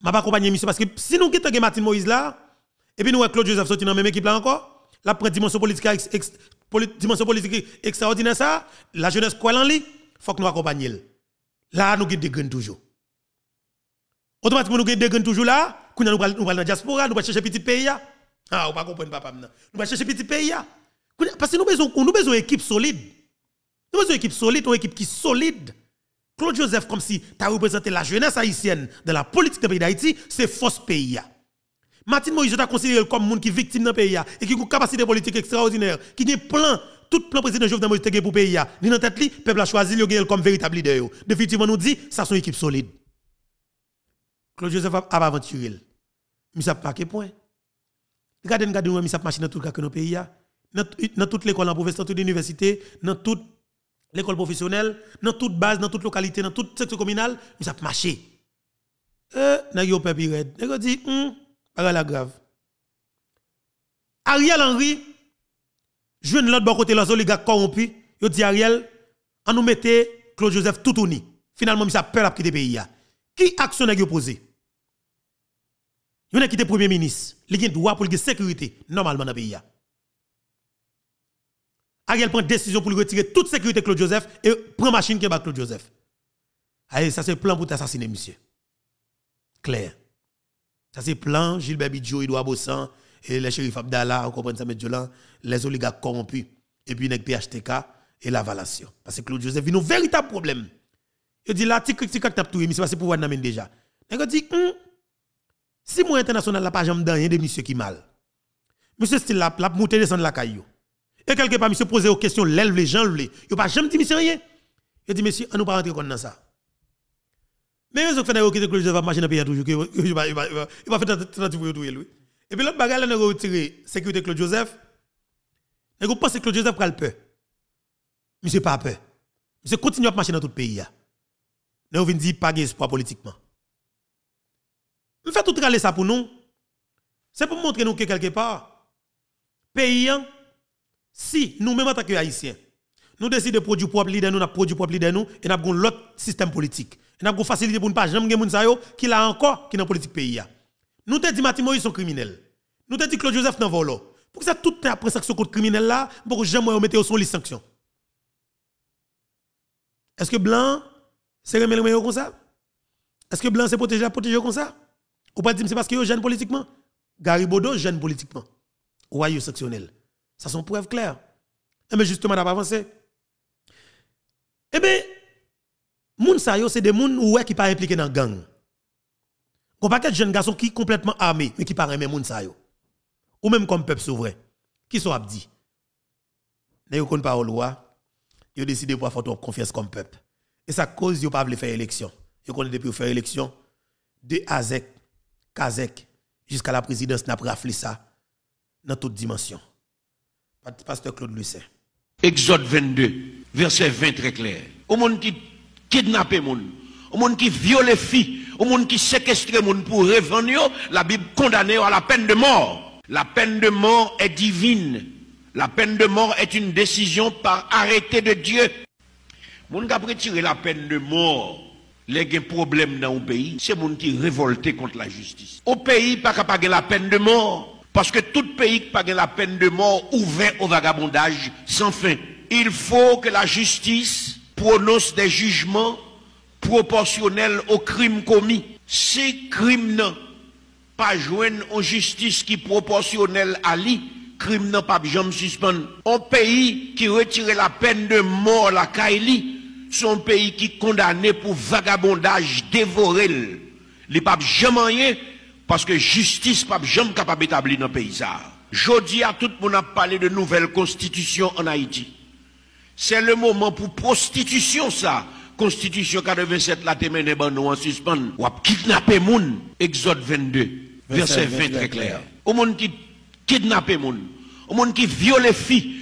Je vais accompagner monsieur parce que si nous quittons Martin Moïse là, et puis nous avec Claude Joseph sorti dans la même équipe là encore, la prend dimension politique, dimension politique extraordinaire ça, la jeunesse quoi lan lit, faut que nous accompagnions. Là, nous avons des graines toujours. Automatiquement, nous avons des toujours là, nous allons dans la diaspora, nous allons chercher petit pays là. Ah, ou pas comprenez papa. Nous allons chercher petit pays. Parce que nous avons besoin d'une équipe solide. Nous avons besoin d'une équipe solide, une équipe qui est solide. Claude Joseph, comme si tu as représenté la jeunesse haïtienne dans la politique de pays d'Haïti, c'est fausse pays. Martin Moïse, as considéré comme monde qui est victime dans pays et qui a une capacité politique extraordinaire, qui a plein tout plan président Jovenel Moïse pour le pays. Ni dans tête, le peuple a choisi le comme véritable leader. Définitivement, nous dit, ça sont une équipe solide. Claude Joseph a aventuré. Mais ça n'a pas que point. Regardez, regardez, on a mis cette machine dans tout le pays. Hein. Dans toute l'école en province, dans toute l'université, dans toute l'école professionnelle, dans toute base, dans toute localité, dans tout secteur communal, nous avons marché. Euh, n'a yo pepi Ils N'a dit, c'est hmm, pas grave. Ariel Henry, jeune viens de l'autre côté, les zone, Il yo dit Ariel, on nous mettait Claude Joseph uni. Finalement, il a peur à quitter le pays. Hein. Qui action n'a yo posé? Vous qui quitté premier ministre, il a droit pour la sécurité normalement dans le pays. Ariel prend décision pour retirer toute sécurité Claude Joseph et prend machine qui bat Claude Joseph. ça c'est plan pour t'assassiner, monsieur. Claire. Ça c'est plan, Gilbert Bidjo, Edouard Bossan, et les shérifs Abdallah, on comprend ça, les oligarques corrompus, et puis les PHTK et la Valation. Parce que Claude Joseph, il a un véritable problème. Il dit là, critique que tu t'as tout, mais c'est parce que pouvoir déjà. Il dit, hmm, si mon international la pas jamais dans de monsieur qui mal. Monsieur style la la monter de la caillou. Et quelque part monsieur poser aux questions, lève les gens lève. a pas jamais dit monsieur rien. Il dit monsieur, on nous pas rentrer comme dans ça. Mais fait fait fenêtres que Joseph va marcher dans pays toujours que (laughs) il va il va il va faire tentative pour lui. Et puis l'autre bagarre là retiré sécurité Claude Joseph. Et vous pensez que Claude Joseph le peur. Monsieur pas peur. Monsieur continue à marcher dans tout le pays Vous on vient dire pas d'espoir politiquement. Nous faisons tout râler ça pour nous. C'est pour montrer nous que quelque part, pays, si nous même en tant que haïtiens, nous décidons de produire propre leader, nous avons produit propre leader, nous, et nous avons l'autre système politique. Et nous avons facilité pour ne pas jamais gens qui a encore qui dans la politique pays. Nous avons dit Matimo, ils sont criminels. Nous avons dit Claude Joseph dans volo. Pour ça, toute après ce contre criminel là, pour que jamais mettre au son les sanctions. Est-ce que blanc, c'est remettre comme ça? Est-ce que blanc, c'est protégé protéger comme ça? Ou pas dire c'est parce que vous jeune politiquement Garibodo jeune politiquement. Ou ailleurs sectionnel. Ça sont preuves claires. mais eh ben, justement, n'a pas avancé. Eh bien, moun sa yo, c'est des qui ne qui pas impliqués dans gang. Gon pas des jeunes garçons qui sont complètement armés, mais qui pas aimer moun sa yo. Ou même comme peuple souverain, qui sont abdi. Ne pas kon parole loi, vous décidé de faire confiance comme peuple. Et ça cause yo pas voulu faire élection. Yo connaît depuis faire élection de Azek Kazek, jusqu'à la présidence, n'a pas raflé ça dans toute dimension. Pasteur Claude Lucet. Exode 22, verset 20 très clair. Au monde qui kidnappe monde, au monde qui viole filles, au monde qui séquestre monde pour revenir, la Bible condamne à la peine de mort. La peine de mort est divine. La peine de mort est une décision par arrêté de Dieu. monde qui a la peine de mort, les problèmes dans le pays, c'est monde qui révolté contre la justice. Au pays, pas capable la peine de mort. Parce que tout pays qui pas la peine de mort ouvert au vagabondage sans fin. Il faut que la justice prononce des jugements proportionnels aux crimes commis. Si crime n'a pas joindre en justice qui proportionnelle à lui, crime n'a pas jamais suspendre. Un pays qui retire la peine de mort la Kaili, son pays qui est condamné pour vagabondage, dévoré. Les papes jamais rien, parce que justice pas jamais capable d'établir dans le pays. Jodi à tout le monde a parlé de nouvelle constitution en Haïti. C'est le moment pour prostitution ça. Constitution 87 la témené ban nous en suspens. Ou kidnapper gens. Exode 22 verset 20 très clair. Au monde qui les gens. On monde qui les filles,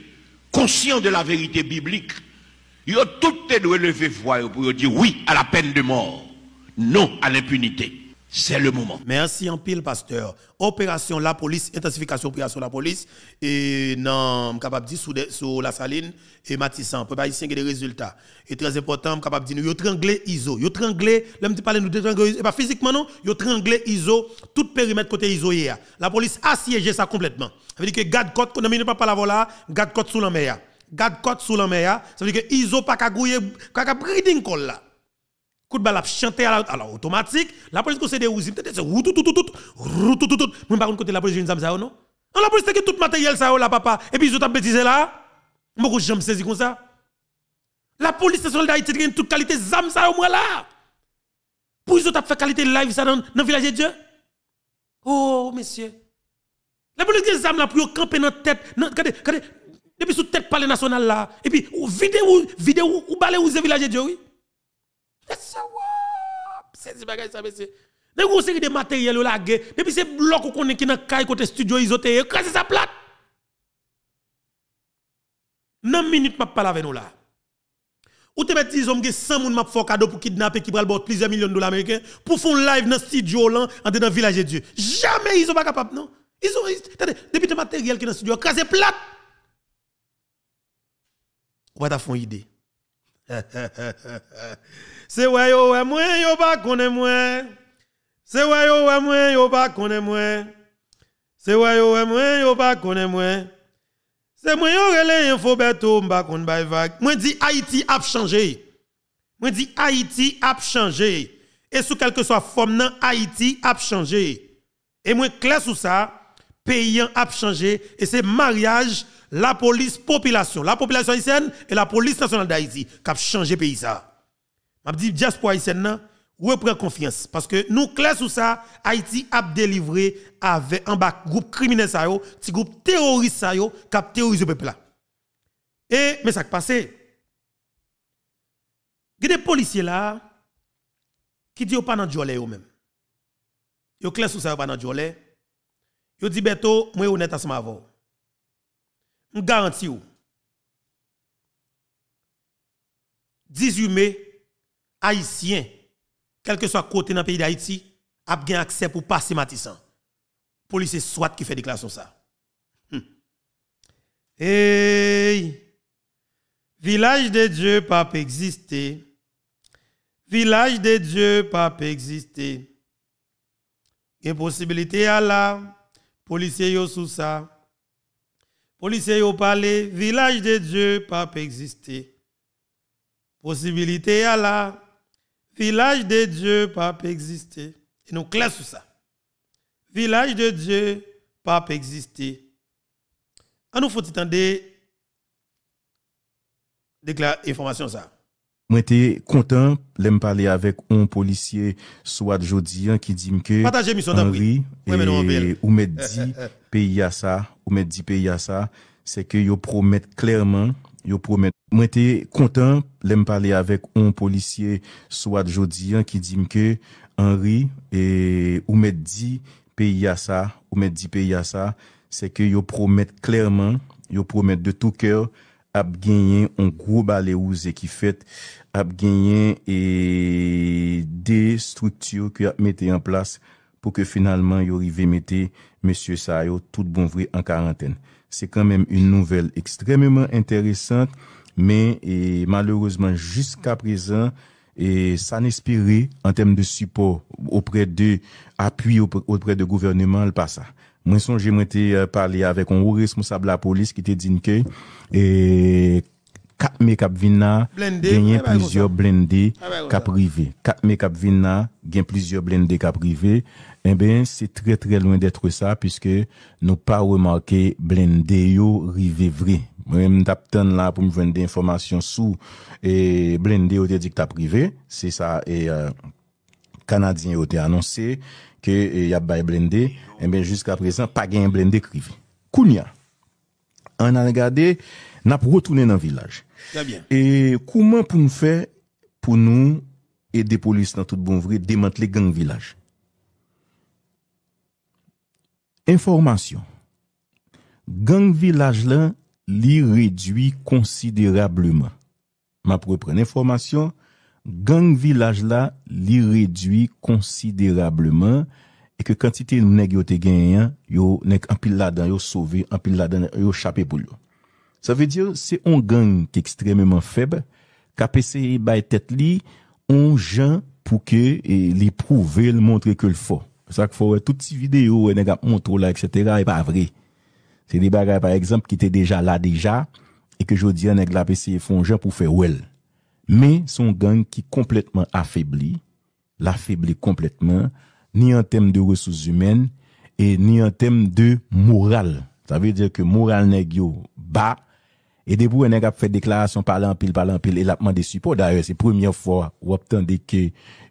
conscient de la vérité biblique, ils ont tout levé voix pour dire oui à la peine de mort, non à l'impunité c'est le moment. Merci en pile, pasteur. Opération La Police, intensification opération La Police, et non, capable de dire, sur la saline et Matissan, peut pas y des résultats. Et très important, capable de dire, yo tranglé ISO, yo tranglé, l'homme je parle, nous et pas physiquement, non, yo tranglé ISO, tout périmètre côté ISO hier. La police a ça complètement. Ça veut dire que garde côte, qu'on a mis pas par la voilà, garde côte sous la mer. Garde côte sous la mer, ça veut dire que ISO pas qu'à gouiller, qu'à breeding call là coup de balle chanté à la alors automatique la police c'est des c'est tout tout tout tout tout tout tout moi par contre côté la police une zam ça non la police c'est que tout matériel ça oh, là papa et puis ils ont bêtisé là moi je jamais saisi comme ça la police c'est soldat haïtien toute qualité zam ça moi là pour ils ont fait qualité live ça dans dans village de Dieu oh monsieur la police des zam là pour camper dans tête regardez regardez depuis sous tête palais national là et puis vidéo vidéo ou balai ou village de Dieu oui c'est des bagages, ça mais c'est... Les gros séries de matériel, là, Depuis ces blocs qu'on est qui dans le cas côté studio, ils ont été écrasés sa plate. Dans une minute, je ne parle avec nous là. Ou te mets des hommes 100 moun qui ont cadeau pour kidnapper qui prennent plusieurs millions de dollars américains pour faire un live dans le studio là, dans le village de Dieu. Jamais ils sont pas capables, non? Ils ont. Depuis le matériel qui est dans le studio, écrasé plate. Ou pas fait une idée? (laughs) Se wè yo wè mwen yo pa est mwen Se wè yo wè mwen yo pa qu'on mwen Se wè yo wè mwen yo pa konè mwen Se mwen yo rele yon fo beto kon bay Mwen di ap chanje Mwen di ap chanje e a fom nan Haiti ap chanje e mwen ou sa Peyen ap chanje e mariage la police population, la population haïtienne et la police nationale d'Haïti qui a changé pays ça. M'a dit diaspora haïtienne reprend confiance parce que nous clair sur ça, Haïti a délivré avec un groupe criminel ça yo, petit groupe terroriste ça qui a terrorisé peuple là. Et mais ça qui passé il y a des policiers là qui disent pas dans jolé eux même. Yo clair sur ça pas dans jolé. Yo dit Beto, moi honnête ensemble avec je garantis 18 mai, Haïtiens, quel que soit côté dans le pays d'Haïti, a bien accès pour passer Matissan. Police soit qui fait déclaration ça. Hum. Et village de Dieu, pape existe. Village de Dieu, pape exister. Impossibilité à la, policier sous ça policiers au palais, village de Dieu, pape exister. Possibilité à la, village de Dieu, pape exister. Et nous classons ça. Village de Dieu, pape exister. À nous faut attendre déclare information ça. Moi j'étais content de parler avec un policier soit jodien hein, qui dit que Partagez mission et ou me dit pey yasa, ou met di pey yasa, se ke yo promett klerman, yo promett. Mwen te kontan lem pale avek on polisye swad jodi, an ki di mke, an ri, e, ou met di pey yasa, ou met di pey yasa, se ke yo promett klerman, yo promett de tou kèr, ap genyen on grob ale ou zekifet, ap genyen e de stoutyo ki ap mette yon plas klerman. pou ke finalman yori ve mette M. Sayo tout bonvri an karanten. Se kamem yon nouvel ekstrememan enteresant, men, e malerouzman jiska prezan, e san espire en tem de support aupre de apuy aupre de gouvernement al pasa. Mwen son jeme te euh, parli avek an ou resmousab la polis ki te dinke, e Katme kap vinna, genyen plizyo blendi kap rive. Katme kap vinna, genyen plizyo blendi kap rive. En eh ben, se tre tre lwen detre sa, piske nou pa wè manke blendi yo rive vre. Mwen mwen tapten la pou mwen de informasyon sou, e blendi yo de dikta privè, se sa, e, e kanadini yo de anonsè, ke e, yap bay blendi, en eh ben, jiska prezant, pa genyen blendi krive. Koun ya, an an gade, nap rotounen nan vilaj. E kouman pou m fè pou nou e depolis nan tout bon vre, demant le gang vilaj? Enformasyon, gang vilaj la li redwi konsiderableman. Ma pou repren enformasyon, gang vilaj la li redwi konsiderableman e ke kantite nou neg yo te genyen, yo nek anpil la dan, yo sove, anpil la dan, yo chape pou yo. Sa ve diyo, se on gang ki ekstrememan feb, ka PCI bay tet li, on jan pou ke e, li prouve, li montre ke l'fo. Sa ki fwa wè e, tout ti video, e, nek ap ontro la, etc., e pa vre. Se li bagay, par exemple, ki te deja la deja, e ke jodi anek la PCI fon jan pou fe wel. Me, son gang ki kompletman afébli, l'afébli kompletman, ni an tem de resous humen, e ni an tem de moral. Sa ve diyo, moral nek yo ba, E debou yon neg ap fèd deklarasyon, palan pil, palan pil, e lapman de supo. Darye, se premier fwa, wap tan deke,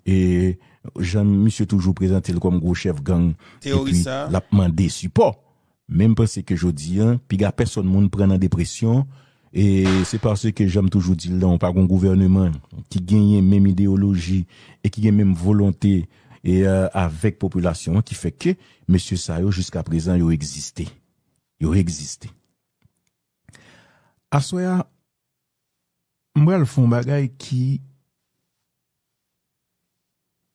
e janm misyo toujou prezantil koum gwo chef gang, e pi lapman de supo. Mem pa se ke jodi, pi ga person moun pren nan depresyon, e se pa se ke janm toujou di lan, non, pa goun gouvernement, ki genye men ideologi, e ki genye men volonté, e avek populasyon, ki fè ke, misyo sa yo, jiska prezant yo egziste. Yo egziste. Aswaya, mwen foun bagay ki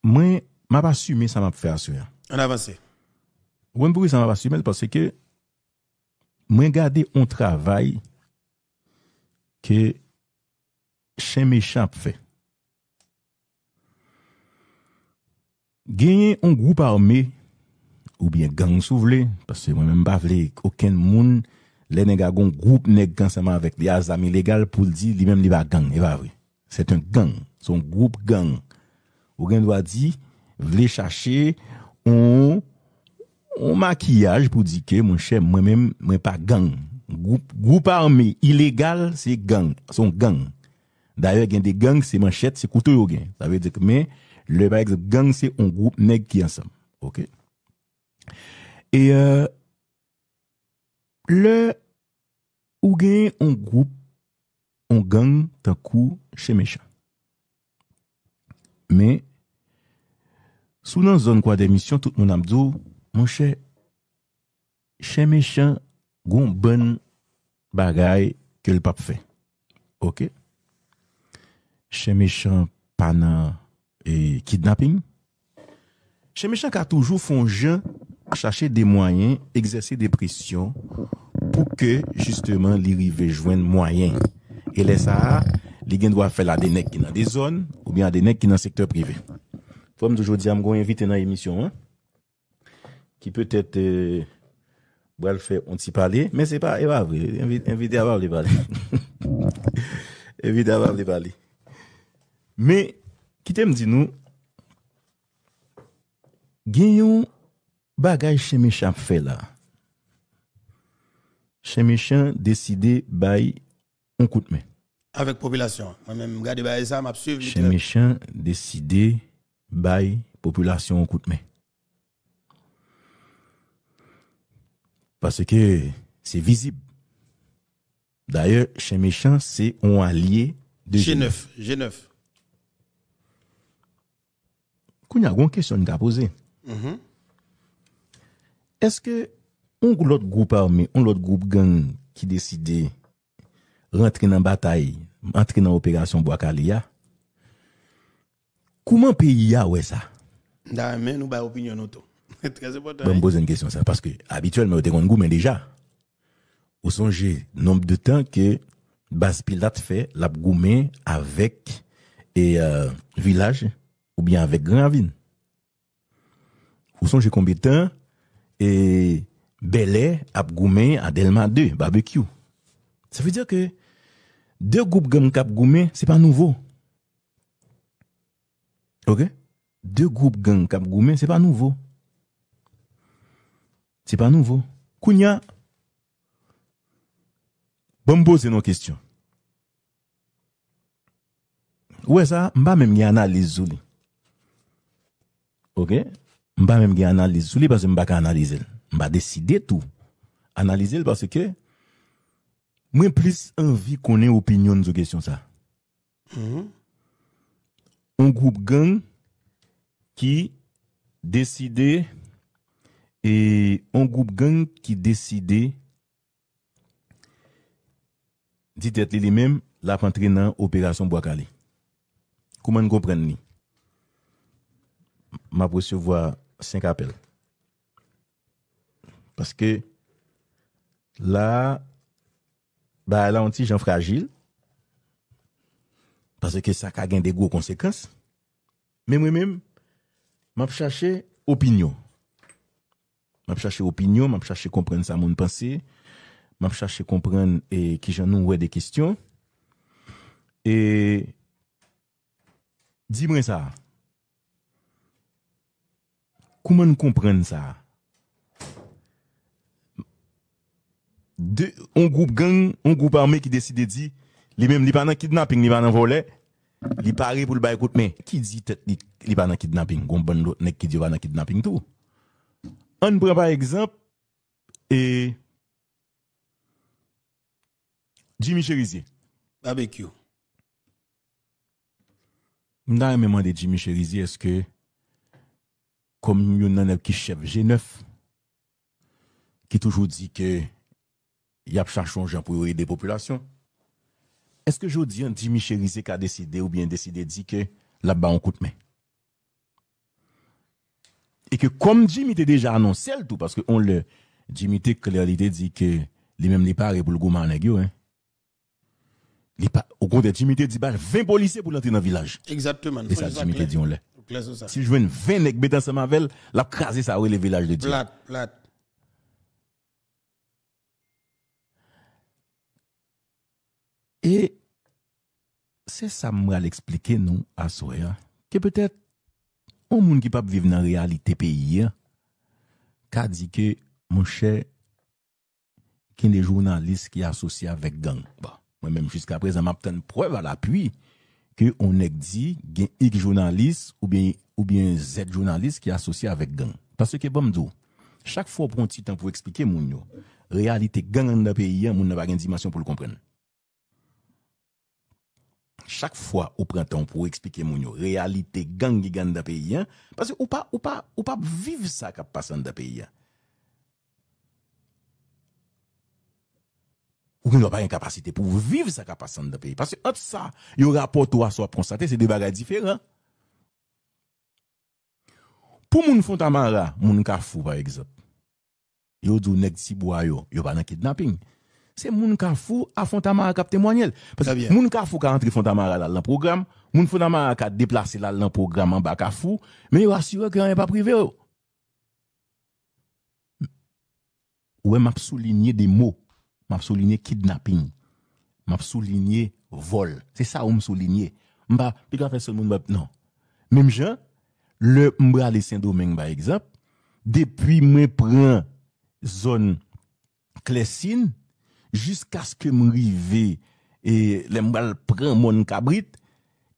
mwen m'ap asume sa m'ap fè aswaya. An avansè. Mwen bouri sa m'ap asume parce ke mwen gade yon travay ke chen mechap fè. Genye yon goup arme, ou bien gang sou vle, parce mwen m'en bavle yon koken moun, lè nè gagon group nèk gansama avèk li a zami legal pou l'di li mèm li ba gang, e va vre. Sè t'un gang, son group gang. Ou gen dwa di, vle chache on makiyaj pou di ke, mwen chè, mwen mèm, mwen pa gang. Group arme, ilégal, sè gang, son gang. D'ayè, gen de gang, sè man chèt, sè koutou yo gen. Sa vè di kme, lè ba ek zè gang, sè on group nèk ki ansam. Ok. E, e, le, Ou gen yon goup, yon gang tan kou chèmèchè. Mè, sou nan zon kwa demisyon, tout nou namdou, mwen chè chèmèchè goun bon bagay ke l pap fè. Ok? Chèmèchè panan e kidnaping. Chèmèchè ka toujou fon jè chache de mwayen, egzese depresyon, pou ke, jisteman, li rive jwen mwayen. E lesa, li gen dwa fe la denek ki nan de zon, ou biyan denek ki nan sektor prive. Fom d'ojo di, am gwen invite nan emisyon an, ki pwetet wale euh, fe onti pale, men se pa, eva avre, evide avar li pale. Evide avar li (laughs) pale. Men, ki tem di nou, gen yon bagaj che me chap fe la, chez méchant décidé bail un coup de main. Avec population. Moi-même, chiens, bail ça, m'a suivi. Chez méchant décidé population un coup de main. Parce que c'est visible. D'ailleurs, chez méchant, c'est un allié de G9. G9. Quand il a une question à poser. Mm-hmm. Est-ce que un autre groupe armé, un autre groupe gang qui décidait rentrer dans bataille, entrer dans opération Boakalia. Comment pays a ouais ça Je mais nous ba opinion auto. (laughs) Très important. Hein. poser une question ça parce que habituellement vous groupe mais déjà. Ou songez nombre de temps que Bas Pilate fait la avec et euh, village ou bien avec Grandville. Vous songez combien de temps et Bele ap gume adelman de. Barbekyou. Se fè diyo ke de goup gen kap gume, se pa nouvo. Ok? De goup gen kap gume, se pa nouvo. Se pa nouvo. Kounya, bon pose nou kestyon. Ouè sa, mba men mge analize zoul. Ok? Mba men mge analize zoul, mba se mba kan analize l. Mba deside tou. Analize l parce ke mwen plis anvi konen opinyon zo kesyon sa. Un group gang ki deside e un group gang ki deside dit et li li men la pantre nan operasyon Bwakale. Kouman kompren ni. Mba pwesevwa 5 apel. Mba pwesevwa Paske la, ba la an ti jan fragil. Paske sa ka gen de gwo konsekans. Men mwen men, map chache opinyon. Map chache opinyon, map chache kompren sa moun pansi. Map chache kompren e, ki jan nou wè de kistyon. E, di mwen sa. Kouman kompren sa? de, un groupe gang, un groupe armé qui décide de dire, les mêmes, les pas dans kidnapping, les pas dans volet, les Paris pour le bail mais qui dit les pas dans kidnapping, on bon l'autre qui dit pas dans kidnapping tout. On prend par exemple, et, Jimmy Cherizier. Barbecue. M'a demandé Jimmy Cherizier, est-ce que, comme yon a qui chef G9, qui toujours dit que, il y a cherché un pour aider la population. Est-ce que je dis, on dit a décidé ou bien décidé dit que là-bas on coûte main? Et que comme Jimmy était déjà annoncé tout, parce que on le, Jimmy était clair, il dit que lui-même n'est pas pour le gouvernement, hein? au contraire, Jimmy dit, bah, 20 policiers pour l'entrer dans le village. Exactement. C'est ça, Jimmy dit, on l'a. Si je veux 20 nègres bêtes ensemble avec elle, l'a craser ça, le village de Dieu. Plat, plat. E se sa mwen al explike nou a souya, ke peutet ou moun ki pap vive nan realite peyi ya, ka di ke mwen chè kin de jounanlis ki asosye avèk gang. Mwen mèm jiska prezè m ap ten prev al apuy ke ou nek di gen ik jounanlis ou bien zek jounanlis ki asosye avèk gang. Pasè ke bomdou, chak fò pronti tan pou explike moun yo, realite gang an nan peyi ya, moun nan pa gen dimasyon pou l komprenne. chaque fois au printemps pour expliquer mon réalité gang qui gagne dans pays hein. parce que ou pas ou pas ou pas vivre ça qui passe dans pays hein. ou qui n'a pas une capacité pour vivre ça qui passe dans pays parce que ça il rapport toi soit constaté c'est des bagages différents pour mon fondamental mon kafou par exemple yo dou nèg tibwa yo yo pas dans kidnapping Se moun ka fou afontanman akap temwanyel. Moun ka fou ka antri fondanman alal nan programe. Moun fondanman akap deplase alal nan programe an baka fou. Men yon asyre ki an yon pa prive yo. Oh. Ouwe map souline de mou. Map souline kidnapping. Map souline vol. Se sa oum souline. Mba, pika fese moun wap nan. Mem jen, le mbra le syndromen ba egzap. Depi mwen pran zon klesin. Jiska s ke m rive e lembal pran moun kabrit,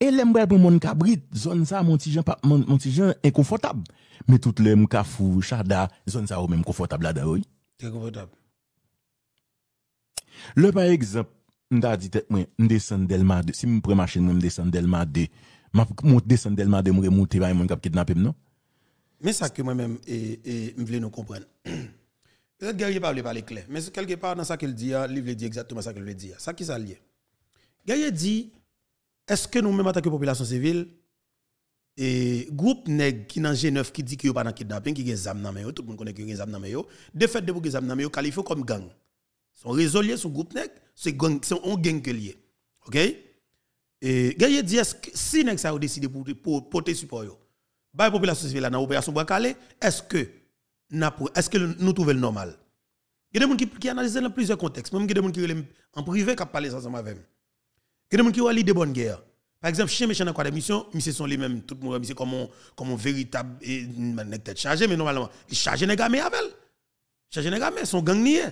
e lembal pran moun kabrit, zon sa moun tijan e konfortab. Me tout le m ka fou chada, zon sa ou men konfortab la da ouy. Te konfortab. Le pa ekzap, m da dite mwen, m desen del ma de, si m prema chen m desen del ma de, m desen del ma de m re mouti bay moun kab kitnapem, non? Me sa ke mwen men e, e m vle nou kompren. M. (clears throat) Peut-être guerrier parle pas clair, mais quelque part dans ce qu'il dit, le hein, livre dit exactement ce qu'il veut dire. Ça qui s'allie. lié. Guerrier dit est-ce que nous-mêmes en tant que population civile et groupe nèg qui dans G9 qui dit qu'il n'y a pas dans kidnapping qui des armes dans tout le monde connaît qu'il y a des armes dans de fait de des armes dans qualifié comme gang. Son résolu, son groupe nèg, c'est gang c'est est gang que lié. OK Et guerrier dit est-ce que si nèg ça décidé pour porter support yo, la population civile dans opération calé. est-ce que est-ce que nous trouvons le normal Il y a des gens qui, analysent dans plusieurs contextes. Même il y a des gens qui en privé qui parlent ensemble avec Il y a des gens qui ont l'idée de bonne guerre. Par exemple, chez méchant dans quoi d'émission, ils sont les mêmes, tout le monde, c'est comme un comme un véritable, tête chargé, mais normalement, il les gars avec elle. Ils sont gamé, son sont nié.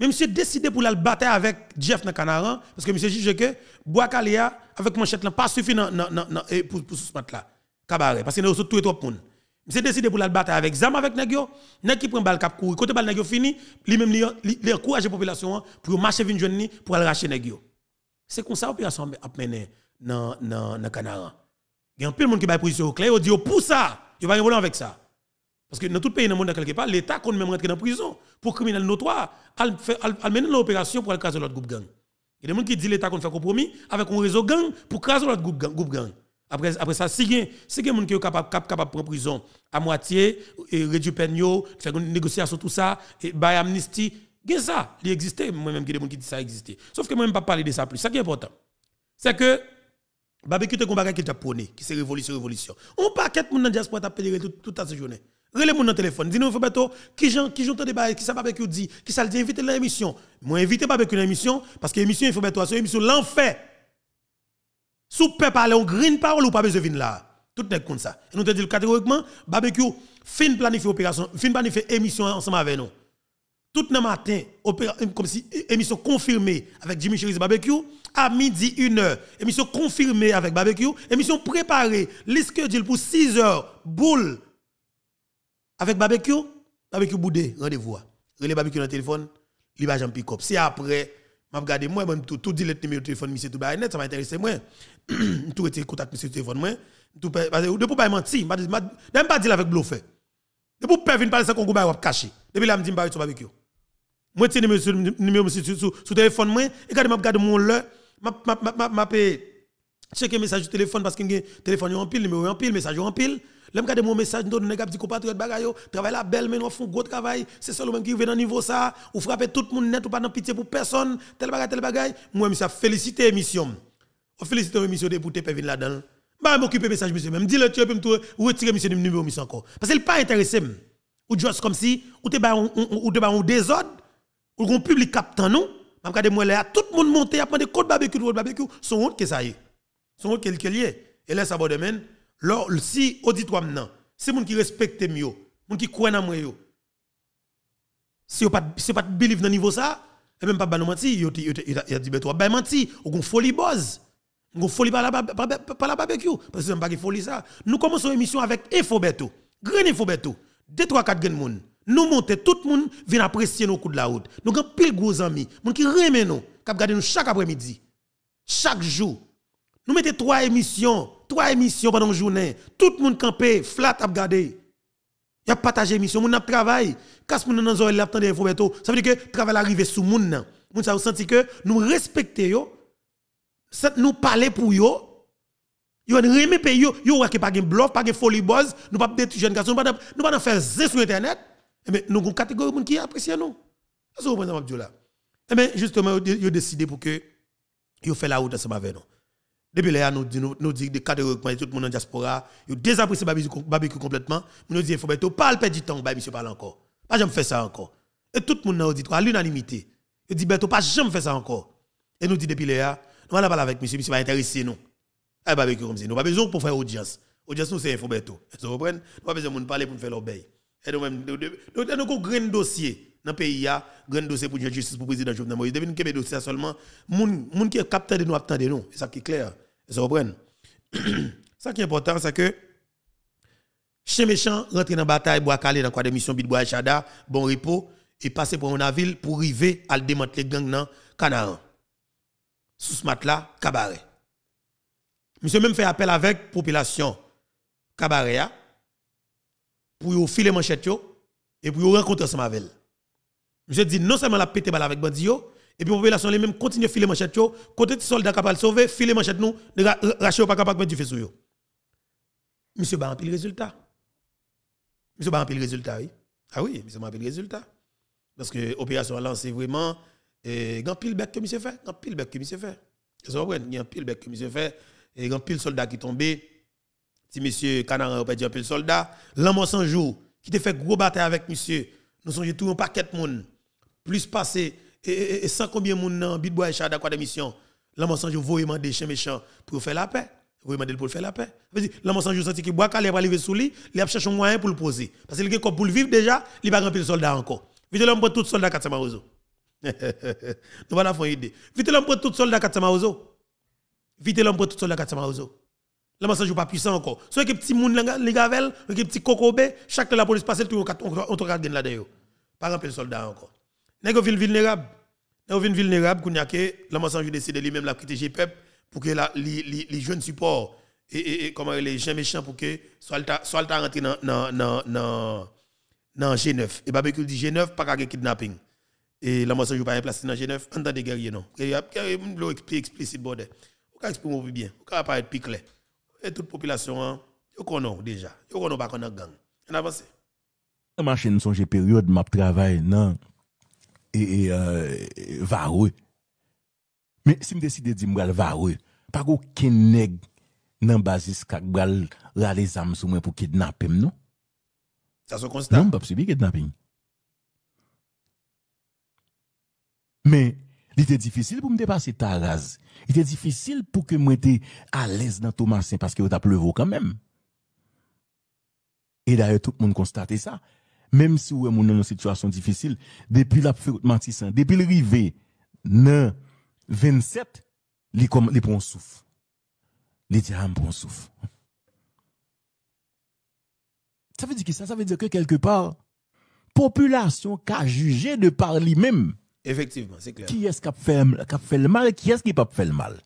Mais monsieur décidé pour la battre avec Jeff dans Canaran, parce que monsieur juge que Boakalia, avec manchette n'a pas suffi pour, pour, pour ce là. Cabaret, parce que a aussi tous les trois monde c'est décidé pour la bataille avec Zam avec Negio. qui prend balle cap courir. Côté balle Negio fini, lui-même encourage la population hein, pour marcher vinn jeune pour aller racher C'est comme ça l'opération a mené dans le Canara. Il y a un peu de monde qui va position au clair, on dit oh, pour ça, il va rien avec ça. Parce que dans tout pays dans le monde quelque part, l'état qu'on même rentrer dans prison pour criminels notoires, al mener opération pour craser l'autre groupe gang. Il y a des gens qui disent l'état qu'on fait compromis avec un réseau gang pour craser l'autre groupe gang. Après, après ça, si quelqu'un si quelqu'un qui est capable de prendre prison à moitié, et réduire peine, faire une négociation, tout ça, et by amnistie, ça, il existe. Moi-même, il y a des gens qui disent ça existait. Sauf que moi-même, pas parler de ça plus. Ça qui est important, c'est que barbecue te combat qui t'a prôné, qui c'est révolution, révolution. On pas de monde dans diaspora t'a pédéré toute la journée. Relez mon téléphone, dis-nous, Fabato, qui j'entends qui des bails, qui ça barbecue dit, qui ça le dit, invite l'émission. Moi, invité barbecue dans l'émission, parce que l'émission, il faut mettre c'est l'émission l'enfer. Si vous pouvez parler en green parole, ou pas besoin de venir là. Tout n'est comme ça. Et nous te disons catégoriquement, barbecue, fin planifié, opération, fin planifier émission ensemble avec nous. Tout le matin, comme si émission e, confirmée avec Jimmy et Barbecue, à midi 1h, émission confirmée avec Barbecue, émission préparée, l'schedule pour 6h, boule avec Barbecue, Barbecue boudé, rendez-vous. Relais Barbecue dans le téléphone, il va pick up. Si après, m'a regarder, moi, tout, tout dit le numéro de téléphone, monsieur tout net, ça m'a intéressé moi. (clears throat) tout était contact monsieur téléphone moi tout parce que depuis pas menti même pas dire avec bluffé depuis pas venir parler ça qu'on va cacher depuis là me dit pas sur barbecue moi tiens monsieur numéro monsieur sur téléphone moi et quand m'a regarde mon l'heure m'a m'a m'a checker message du téléphone parce que téléphone en pile numéro en pile message en pile L'aime garder mon message, nous dit des compatriotes bagaille, travail la belle, mais nous faisons gros travail. C'est ça le même qui vient dans niveau ça. Ou frapper tout le monde net, ou pas dans pitié pour personne, tel bagaille, tel bagaille. Moi, je féliciter l'émission félicitons monsieur pour te vin là-dedans. Bah m'occuper message monsieur même. Dis-le tu peux me retirer monsieur numéro monsieur encore parce qu'il pas intéressé. Ou juste comme si ou te ba ou te On un désordre ou un public captant nous. M'a regarder moi là tout le monde monter à des code barbecue code barbecue son honte que ça y est. Son honte y lié. Et là ça va demain si auditoire maintenant c'est monde qui respecte mieux, monde qui croit en moi Si vous pas si pas believe dans niveau ça et même pas ba mentir, il a dit ben toi ben menti, ou folie boss. Nous folie la, barbecue. Parce que c'est Nous commençons l'émission avec Infobeto. Gren 2, 3, 4 grains Nous montons tout le monde vient apprécier nos coups de la route. Nous avons pile gros amis. Nous qui remet nous. Qui regardent nous chaque après-midi. Chaque jour. Nous mettons trois émissions. Trois émissions pendant le journée. Tout le monde campé, flat à Il y a partagé émission. Nous avons travaillé. Quand nous avons dans les Infoberto, ça veut dire que le travail arrive sous le monde. Nous avons senti que nous respectons ça nous parler pour yo yo remet pays yo yo qui e pas gen bluff pas gen folie buzz nous pas des jeunes garçons nous pas nous pas faire zé sur internet e mais nous une catégorie moun qui apprécie nous ça vous comprenez Abdoula et mais justement yo décidé pour que yo fait la route ensemble avec nous depuis là nous dit nous dit catégorie tout le monde en diaspora yo désapprécie barbecue complètement nous dit faut ben, faut pas perdre du temps monsieur parle encore pas jamais faire ça encore et tout le monde dans l'auditoire à l'unanimité il dit Beto pas jamais faire ça encore et nous dit depuis là nous allons parler avec monsieur, monsieur va intéresser nous. Elle eh, va comme Nous pas besoin pour faire audience. Audience, nous, c'est info bêto. Vous comprenez Nous pas besoin de parler pour faire l'obéir. Et nous, même, nous avons un grand dossier dans le pays, un grand dossier pour la justice pour le président Jovenel Moïse. nous avons dossier seulement, les gens qui captent de nous attendent nous. C'est ça qui est clair. Vous comprenez (clears throat) Ça qui est important, c'est que Chien méchant rentrer dans la bataille, bois calé dans quoi des missions, Bidbois Chada, bon repos, et passer pour mon ville pour arriver à démanteler gangs dans Canaan sous ce matelas cabaret. Monsieur même fait appel avec population cabaret pour vous filer manchette et pour vous rencontrer ensemble avec Monsieur dit non seulement la pété balle avec bandi et puis population les mêmes continue filer manchette yo, côté soldat soldats capable sauver, filer manchette nous, racher pas capable mettre du sur yo. Monsieur ba le résultat. Monsieur ba le résultat oui. Ah oui, monsieur ba le résultat. Parce que l'opération a lancé vraiment et il y a pile bec que monsieur fait, il pile bec que monsieur fait. Vous comprenez, il y a pile bec que monsieur fait et il y a pile soldat qui tombé. Si monsieur Canara a dit un pile soldat, l'homme sans jour qui a fait gros bataille avec monsieur, nous sommes tout un paquet de monde plus passé et, sans combien de monde dans Bitboy et Chad quoi d'émission. L'homme sans jour voyement des chiens méchants pour faire la paix. Vous demandez pour faire la paix. L'homme sans jour senti que bois calé va arriver sous lui, il a cherché un moyen pour le poser parce qu'il est pour le vivre déjà, il pas remplir le soldat encore. Vite l'homme prend tout soldat 400 marozo. Nous voilà faire idée. Vite l'homme prend tout soldat 400 maozo. Vite l'homme prend tout soldat 400 maozo. Le message n'est pas puissant encore. Soit ben, que petit moun les gavel, un petit kokobé, chaque la police passe tout on te regarde là-dedans. Pas remplir soldat encore. Nèg ville vulnérable. Nèg ville vulnérable qu'on y a que le décide lui-même la quitter GPEP pour que les jeunes support et, comment les gens méchants pour que soit soit rentré dans dans dans dans G9 et barbecue dit G9 pas kidnapping. E la monsen jou pa yon plasti nan Genève, an dan de gerye nou. Gerye ap, gerye moun blou eksplisit bo de. Ou ka ekspli moun bi bien, ou ka apayet pi kle. E tout popilasyon an, yo konon deja. Yo konon bako nan gang. Yon avansi. Mwen chen msonje peryode m ap travay nan, e, e, e varwe. Men si m deside di m wale varwe, pa go ken neg nan bazis kak wale ralè zam sou mwen pou kidnapem nou. Sa sou konstant. Nan m pap si bi kidnapem nou. Mais il était difficile pour me dépasser Taraz. Il était difficile pour que moi j'étais à l'aise dans Thomasin parce que t'a pleuvé quand même. Et d'ailleurs, tout le monde constate ça. Même si on est dans une situation difficile, depuis la mentissant, depuis le rivet, 27, il prend souffle. Il dit, ah, prend souffle. Ça veut dire que ça, ça veut dire que quelque part, population a jugé de par lui-même Efektivman, se kler. Ki es kap fel mal, ki es ki pap fel mal.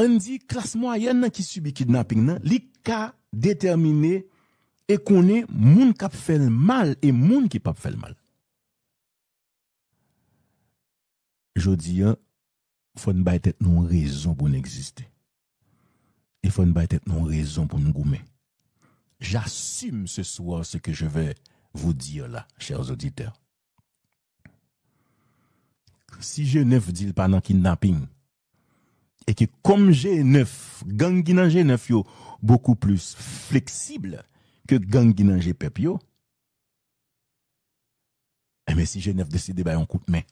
An di klasmoyen nan ki subi kidnapping nan, li ka determine e kone moun kap fel mal e moun ki pap fel mal. Jodi an, fon bayt et nou rezon pou n'existe. E fon bayt et nou rezon pou nou goume. J'assume se swa se ke je ve vou dir la, chers auditeur. si jenev dil panan kin na ping e ki kom jenev ganginan jenev yo beaucoup plus fleksible ke ganginan jepep yo e eh mi si jenev deside bayon kout men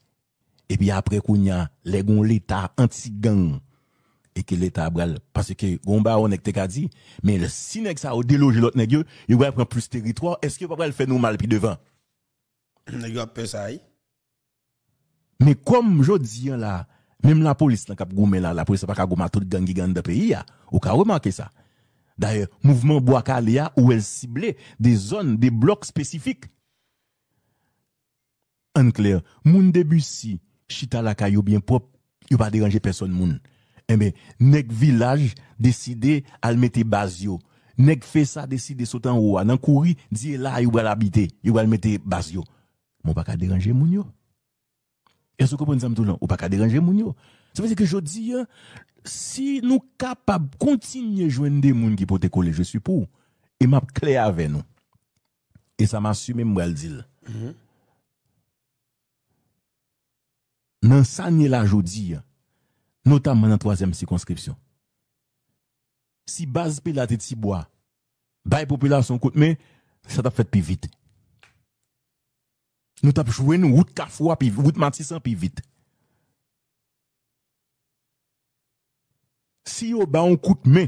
e bi apre kou nyan legon leta anti gang e ki leta brel pase ke gomba ou nek teka di me le sinek sa ou delo jelot negyo yo brel pren plus teritwa eske brel fenomal pi devan negyo ap pesayi Mais comme je dis hein, là, même la police n'a là, la police n'a pas tout tout gang qui gagne dans pays, ou qu'a remarqué ça. D'ailleurs, mouvement bois Kalea, où elle ciblait des zones, des blocs spécifiques. En clair, moun Debussy, chita la caillou bien propre, il pas déranger personne moun. Eh ben, nek village décidé de mettre base Nek fait ça décidé sauter en haut, nan kouri, dit là il va l'habiter, il va mettre base ne Mon pas déranger moun yo. E sou komponizam tout lan, ou pa ka deranje moun yo. Se fese ke jodi, euh, si nou kapab kontinye jwende moun ki pote kole, je supou, e map kle ave nou. E sa m'asume mwen al dil. Nan sanye la jodi, notanman nan toazem sikonskripsyon. Si baz pe la te tibwa, bay populasyon kout me, sa ta fete pi vit. Nou tap jwenn nou wout kafwa pi wout matisan pi vit. Si yo baon kout me,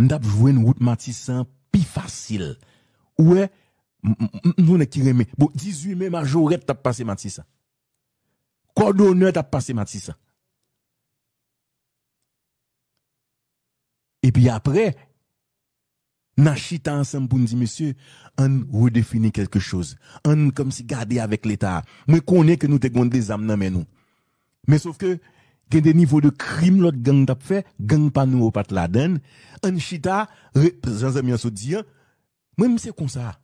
nou tap jwenn nou wout matisan pi fasil. Ou e, nou ne kireme, bo 18 me majoret tap pase matisan. Kwa do nou tap pase matisan. E pi apre, Nachita ensemble pour nous dire, monsieur, on redéfinit quelque chose. On comme si garder avec l'État. qu'on est que nous te des âmes dans nous. Mais sauf que, il y a des niveaux de crime, l'autre gang t'a fait, gang pas nous au pat la donne. On chita, j'en ai se même c'est hein, comme ça.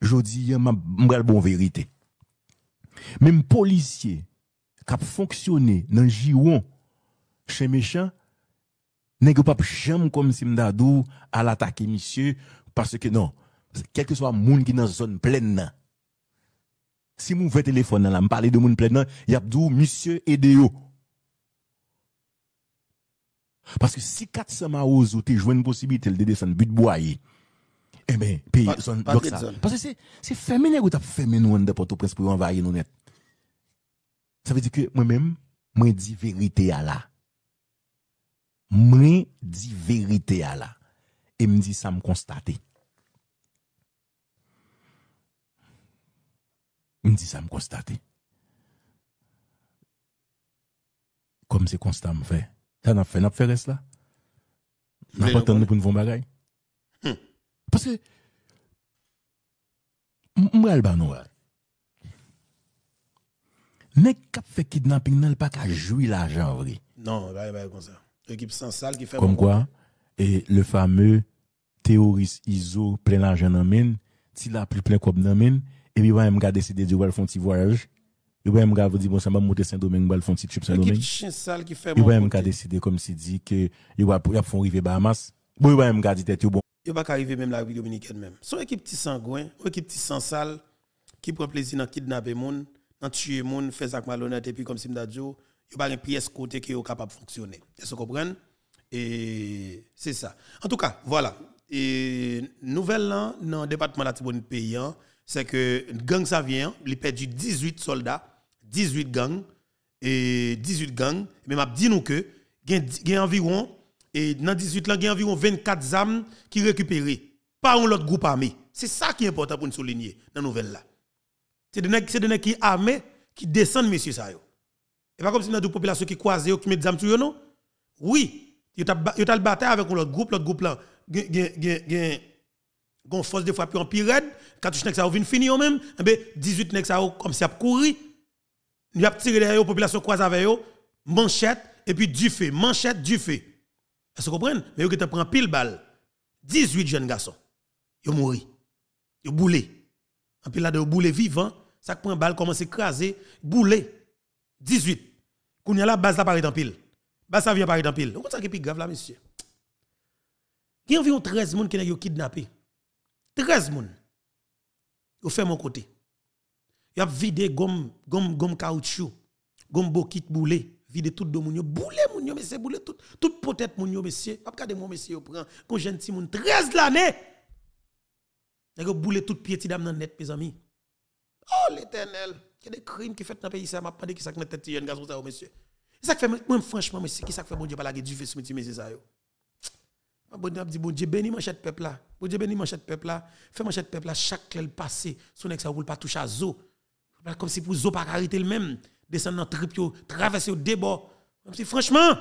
Je dis, hein, ma, ma bon vérité. Même policier, qui a fonctionné dans le giron chez méchant, n'est-ce pas jamais comme si m'dadou à l'attaquer monsieur, parce que non, quel que soit monde qui dans zone pleine, si mon faites téléphone là, me parler de monde il y a dou monsieur Edeo. Parce que si 400 maos ou t'es joué une possibilité de descendre but boyer, eh ben, pays, zone, Parce que c'est, c'est féminin ou t'as fermé nous en porte au prince pour envahir nous net. Ça veut dire que moi-même, moi, dis vérité à la Mwen di verite a la. E mwen di sa mwen konstate. Mwen di sa mwen konstate. Kom se konstate mwen fè? Tè nan fè nan fè res la? Nan paten nou pou nou fòn bagay? Hmm. Paske, mwen al ban nou a. Mwen kap fè kidnapping nan l pa ka jwi la janvri. Nan, mwen al ban yon konser. sans qui fait. Comme quoi, et le fameux théoriste ISO plein d'argent dans main, s'il a plus plein comme dans main, et puis il va décidé de faire un petit voyage. Il va vous dire, bon, ça va monter Saint-Domingue, faire un petit Saint-Domingue. Il comme dit, que il va faire arriver Bahamas. il va bon. Il va arriver même la République Dominicaine même. Son équipe sangouin, une équipe sans salle, qui prend plaisir dans kidnapper monde, dans tuer monde, faire ça malhonnête, et puis comme si dit a pas de pièce côté qui est capable de fonctionner. Est-ce que vous comprenez Et c'est ça. En tout cas, voilà. Et nouvelle dans le département de la Tibonne hein, c'est que gang ça vient, il a perdu 18 soldats, 18 gangs, et 18 gangs. Mais m'a dit nous que, il environ, et 18 environ 24 âmes qui récupérées par un autre groupe armé. C'est ça qui est important pour nous souligner dans la nouvelle là. C'est des qui armés qui descendent, messieurs et pas comme si dans une population qui croise qui met des âmes sur non. Oui, il y le bataille avec l'autre groupe, l'autre groupe là, une force de frappe en pire quand tu n'ex ça fini finir même, eh ben 18 n'ex ça comme si a couru. Il a tiré la population croise avec eux, manchette et puis du feu, manchette du feu. Est-ce que vous comprenez Mais vous avez pris pile balle. 18 jeunes garçons. Ils mouru. Ils boulé. En pile là de boulé vivant, ça prend balle commence à écraser, boulé. 18. Kounya la base la paraît en pile. Base la vient paraît en pile. Comment ça qui est grave là monsieur Il y a environ 13 personnes qui ont kidnappé. 13 moun. Yon fait mon côté. Ils ont vidé gomme gomme gomme caoutchouc, gomme bokit boulé, vidé tout de moun yo boulé moun yo monsieur boulé tout toute potette moun yo monsieur. Pas regarder mon monsieur prend quand jeune petit moun 13 l'année. Yon boule tout pied dame dans net mes amis. Oh l'éternel. Il y a des crimes qui sont faits dans le pays, ça m'a pas dit que ça m'a tête jeune garçon ça oh, monsieur. C'est ça que fait moi franchement monsieur qui ça fait bon Dieu pas la du fait ce monsieur c'est ça yo. Bon Dieu dit bon Dieu bénis manchette peuple là. Bon Dieu bénis manchette peuple là. Fais manchette peuple là chaque le passé son ex ça voulait pas toucher à zo. Comme si pour zo pas arrêter le même descendre dans trip traverser au débord. Comme si franchement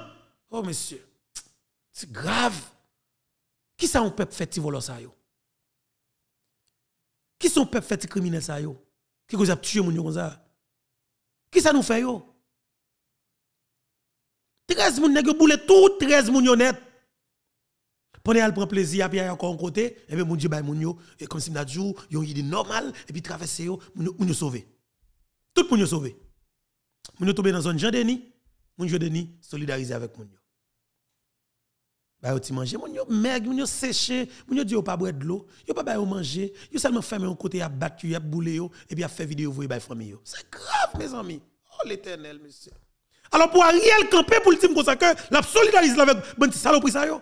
oh monsieur c'est grave. Qui ça on peuple fait ti voler ça yo? Qui sont peuple fait criminel ça yo? Qui vous a tué mon comme ça Qui ça nous fait yo 13 moun nèg boule tout 13 moun Pour net. Prenez al plaisir à encore un côté et puis mon Dieu bay moun yo et comme si n'a jou oh, yo est normal et puis traverser yo moun yo sauvé. Tout moun yo sauver. Moun yo tombé dans zone Jean Denis, moun Jean Denis solidariser avec moun bah tu manger mon yo mergue mon yo séché mon yo dit pas boire de l'eau yo pas bailler manger yo seulement fermé un côté à battre à bouler yo et puis à faire vidéo voyer bailler famille yo c'est grave mes amis oh l'éternel monsieur alors pour Ariel camper pour le team comme ça que la solidarise avec Bonti saloperie ça yo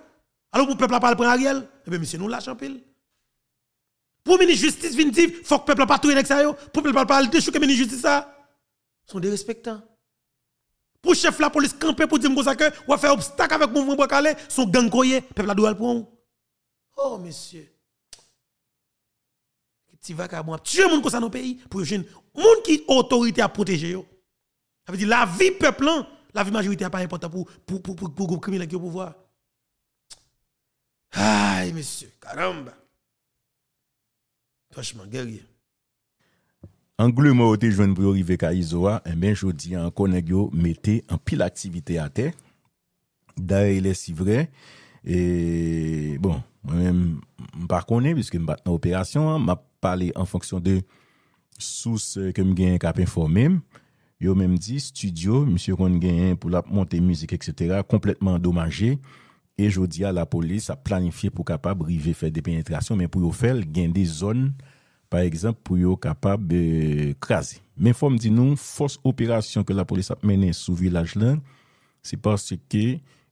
alors pour peuple parler pour Ariel et eh bien monsieur nous l'a en pour ministre justice vient faut que peuple pas tourner avec ça yo pour peuple parle de que ministre justice ça sont dérespectants. Pour chef la police camper pour dire que ou faire obstacle avec mouvement Brakale, son gang koye, peuple doit le prendre. Oh monsieur. Petit vagabond, tuer monde comme ça dans pays pour jeune monde qui autorité à protéger yo. Ça veut dire la vie peuple hein, la vie majorité n'est pas importante pour pour pour pour, pour criminel qui au pouvoir. Aïe monsieur, caramba. Franchement guerrier. An glou mwote jwen pou yon rive ka izowa, en eh ben jodi an konen gyo mette an pil aktivite a te, dare ilè si vre, e bon, mwen mwen mpa konen, biske mbat nan operasyon, mwa pale an fonksyon de sous eh, kem genyen kap informem, yo menm di, studio, msye konen genyen pou la monte müzik, etc., kompletman domaje, e jodi a la polis a planifiye pou kapab rive fe depenetrasyon, men pou yo fel gen de zon, Par exemple, pou yo kapab euh, krasi. Men fòm di nou, fòs operasyon ke la polis ap menen sou vilaj lan, se pas se ke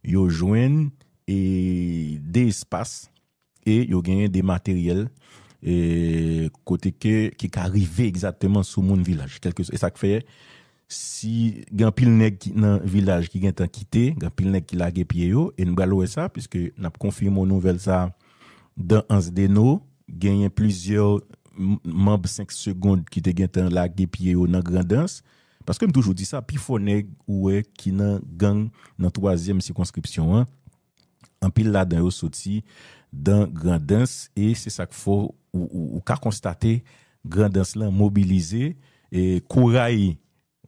yo jwen e de espas e yo genyen de materyel e kote ke ki ka rive exactement sou moun vilaj. E sa k fè, si gen pil nek nan vilaj ki gen tan kite, gen pil nek ki lage piye yo, e nou galowe sa, piskè nap konfirmou nou vel sa dan ans de nou, genyen plizyeou mab 5 segonde ki te gen tan lak de piye yo nan Grandens, paske m toujou di sa, pi fonek ouwe ki nan gang nan 3e sikonskripsyon an, an pil la dan yo soti, dan Grandens, e se sak fo ou ka konstate Grandens lan mobilize, e kouray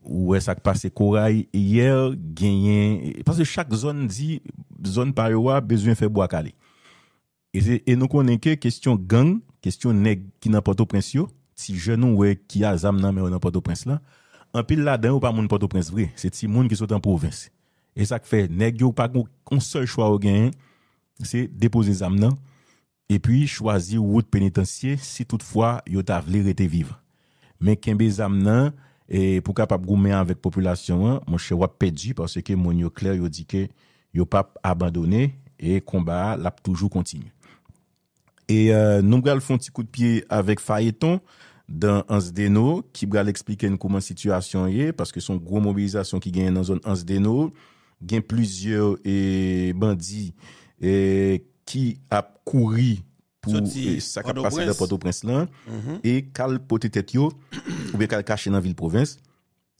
ouwe sak pase kouray, e yel genyen, paske chak zon di, zon pariwa, bezwen fe bo akale. E, e nou konen ke kestyon gang, kestyon neg ki nan Port-au-Prince yo, ti jenon wey ki a zam nan mè ou nan Port-au-Prince la, an pil la den ou pa moun Port-au-Prince vre, se ti moun ki sote an province. E sak fe, neg yo pa kon sey chwa ou gen, sey depozen zam nan, e pi chwazi wout penitensye si toutfwa yo ta vle rete vive. Men kenbe zam nan, e pou ka pa broumen anvek populasyon an, moun che wap pedi parce ke moun yo kler yo di ke yo pa abandonne e komba la pou toujou kontinye. E euh, nou bral fon ti kou de piye avek Fayeton dan Anzdeno ki bral explike nou kouman situasyon ye paske son gro mobilizasyon ki genye nan zon Anzdeno genye plizye e, bandi e, ki ap kouri pou sakap prase la Port-au-Prince lan mhm. e kal potetet yo oube kal kache nan vil province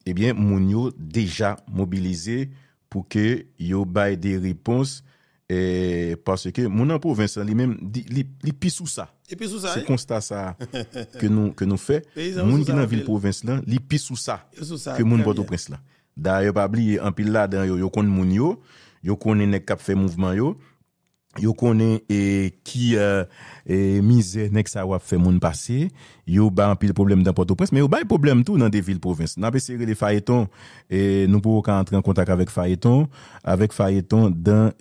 ebyen moun yo deja mobilize pou ke yo baye de ripons E paske (laughs) moun an provins lan li men, li pisou sa. Se konsta sa ke nou fe, moun ki nan vil provins lan, li pisou sa ke moun bado prens lan. Da yo babli yon pil la dan yo, yo kon moun yo, yo kon enek kap fe mouvman yo, Yo konen e, ki e, e, mize nek sa wap fe moun pase Yo ban pil problem dan Port-au-Prince Me yo bay problem tou nan de vil province Nan pe seri de Fayeton Nou pou waka antre an kontak avek Fayeton Avek Fayeton dan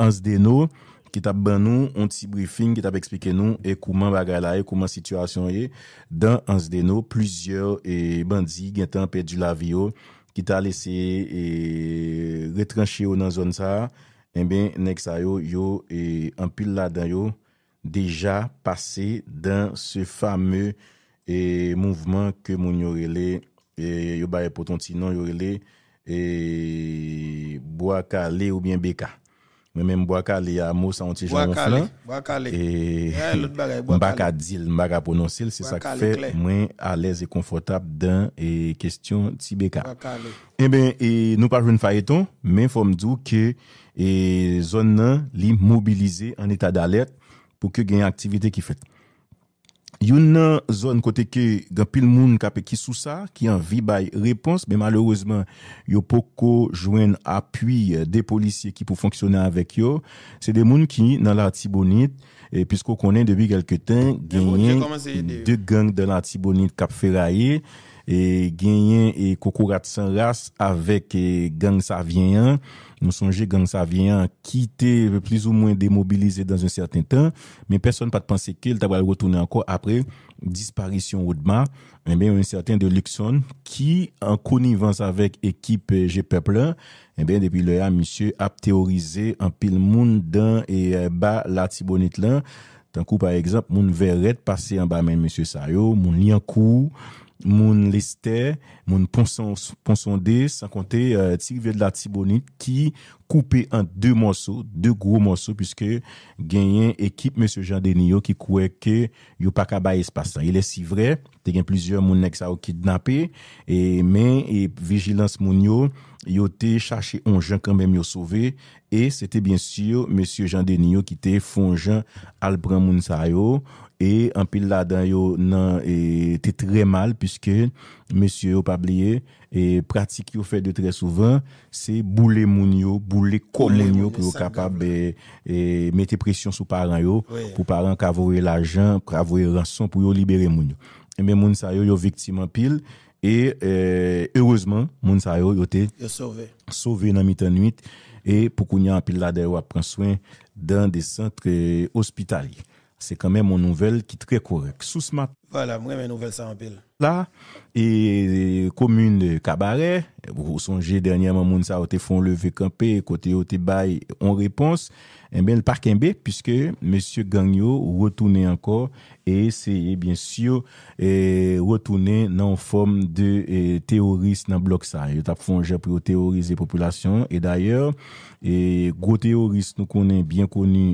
Anzdeno Ki tap ban nou anti-briefing Ki tap explike nou E kouman bagay la e Kouman situasyon e Dan Anzdeno Plusyeur bandi gen tan pe du lavi yo Ki ta lese retranche yo nan zon sa a en eh ben, nèk sa yo, yo anpil e, la dan yo, deja pase dan se fame e, mouvman ke moun yorele yo baye poton ti nan yorele e boakale ou bien beka. Mè mè mboakale ya mous an ti jan yon flan e eh, (laughs) mbaka dil, mbaka pononsil, se sak fe mwen alez e konfortab eh dan e kestyon ti beka. En ben, nou pa joun faye ton mè fòm djou ke E zon nan li mobilize an eta dalet pou ke geny aktivite ki fet. Yon nan zon kote ke gen pil moun kap e kisousa ki an vibay repons, be malerouzman yo poko jwen apuy de polisye ki pou fonksyonan avek yo, se de moun ki nan la tibonit, e piskou konen debi kelketan bon, geny de genk de la tibonit kap feraye, E genyen e koukourat san ras avek e gang sa vyenyan nou sonje gang sa vyenyan ki te ve plis ou mwen demobilize dan un certain tan men person pa te panse ke l tabal wotounen anko apre disparisyon ou dma men e men un certain de luxon ki an konivans avek ekip je peplan men men depi le ya monsye ap teorize an pil moun dan e ba la tibonit lan tan kou par ekzamp moun veret pase an ba men monsye sayo moun li an kou moun liste, moun pon sonde, san konte, tir euh, ved la tibonit, ki koupe an de monsou, de gwo monsou, pwiske genyen ekip monsou jan de Niyo, ki kouwe ke yo pakaba espasa. Ilè si vre, te gen plusieurs moun nek sa ou kidnapé, men, e vigilans moun yo, yo te chache on jan kambèm yo sove, e sete bien sur, monsou jan de Niyo, ki te fon jan albran moun sa yo, E anpil la dan yo nan e, te tre mal piskè monsye yo pabliye e pratik yo fe de tre souvan se boule moun yo, boule kolen yo pou yo kapab e, e, mette presyon sou palan yo pou palan kavoye la jan, kavoye lanson pou yo libere moun yo. E men moun sa yo yo viktim anpil e heurezman moun sa yo yo te yo sove nan 2008 e pou konyan anpil la dan yo apren swen dan de sentre ospitali. se kamen euh, moun nouvel ki tre korek. Sous mat. Vala, mwen mwen nouvel sa anpil. La, e komune kabare, ou sonje denye mamoun sa ote fon leve kampe, kote ote bay, on repons, en ben l'parkenbe, piskè monsie Gagnon wotounen ankor, e seye bensiyo wotounen nan form de euh, teorist nan blok sa. Yo tap fonje pou teorize populasyon, e d'ayor, euh, gwo teorist nou konen, byen koni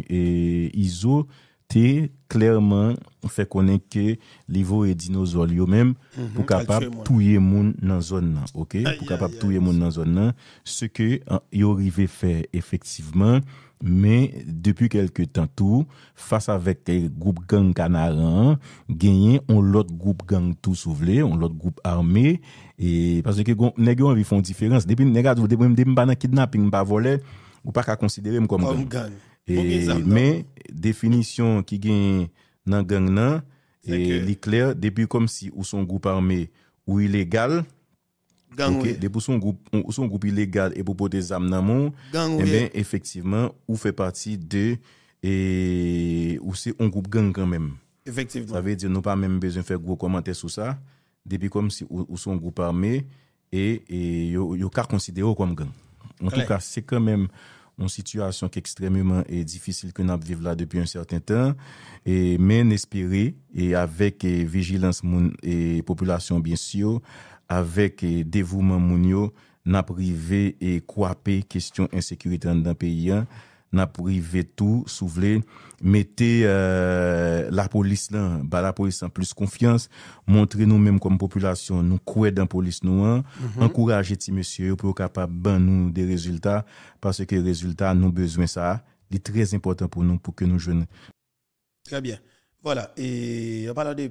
Izo, te, klerman, fè konen ke livo e dinozol yo men pou kapap touye moun nan zon nan. Ok? Pou kapap touye moun nan zon nan. Se ke yo rive fè efektiveman, men, depi kelke tan tou, fasa vek te group gang kanaran, genyen, on lot group gang tou souvle, on lot group armé, e, pasweke, negyon vi fon diferans. Depi negad, ou depi mbana kidnapping, mba vole, ou pak a konsidere mkongan. Men, definisyon ki gen non? nan geng nan, li kler, debi kom si ou son goup arme ou ilegal, debi ou son goup ilegal e bobo de zam nan moun, eh efektiveman, ou fe pati de ou se on goup geng genmèm. Efektiveman. Sa ve di nou pa mèm bezon fe gwo komante sou sa, debi kom si ou son goup arme, e yo kar konside yo kom geng. En tout ka, se kèmèm, moun situasyon ki ekstrememan e eh, difisil ke nap vive la depi an certain tan, men espere, avek eh, vigilans moun e eh, populasyon bin syo, avek devouman moun yo, nap rive e kwape kestyon ensekuritan dan peyi an, n'a privé tout, souvle mettez euh, la police là, bah, la police en plus confiance, montrez nous-mêmes comme population, nous croyons dans la police nous, hein, mm encouragez ces messieurs pour capable ben nous des résultats, parce que les résultats, nous besoin ça, c'est très important pour nous, pour que nous jeunes. Très bien. Voilà, et en parlant de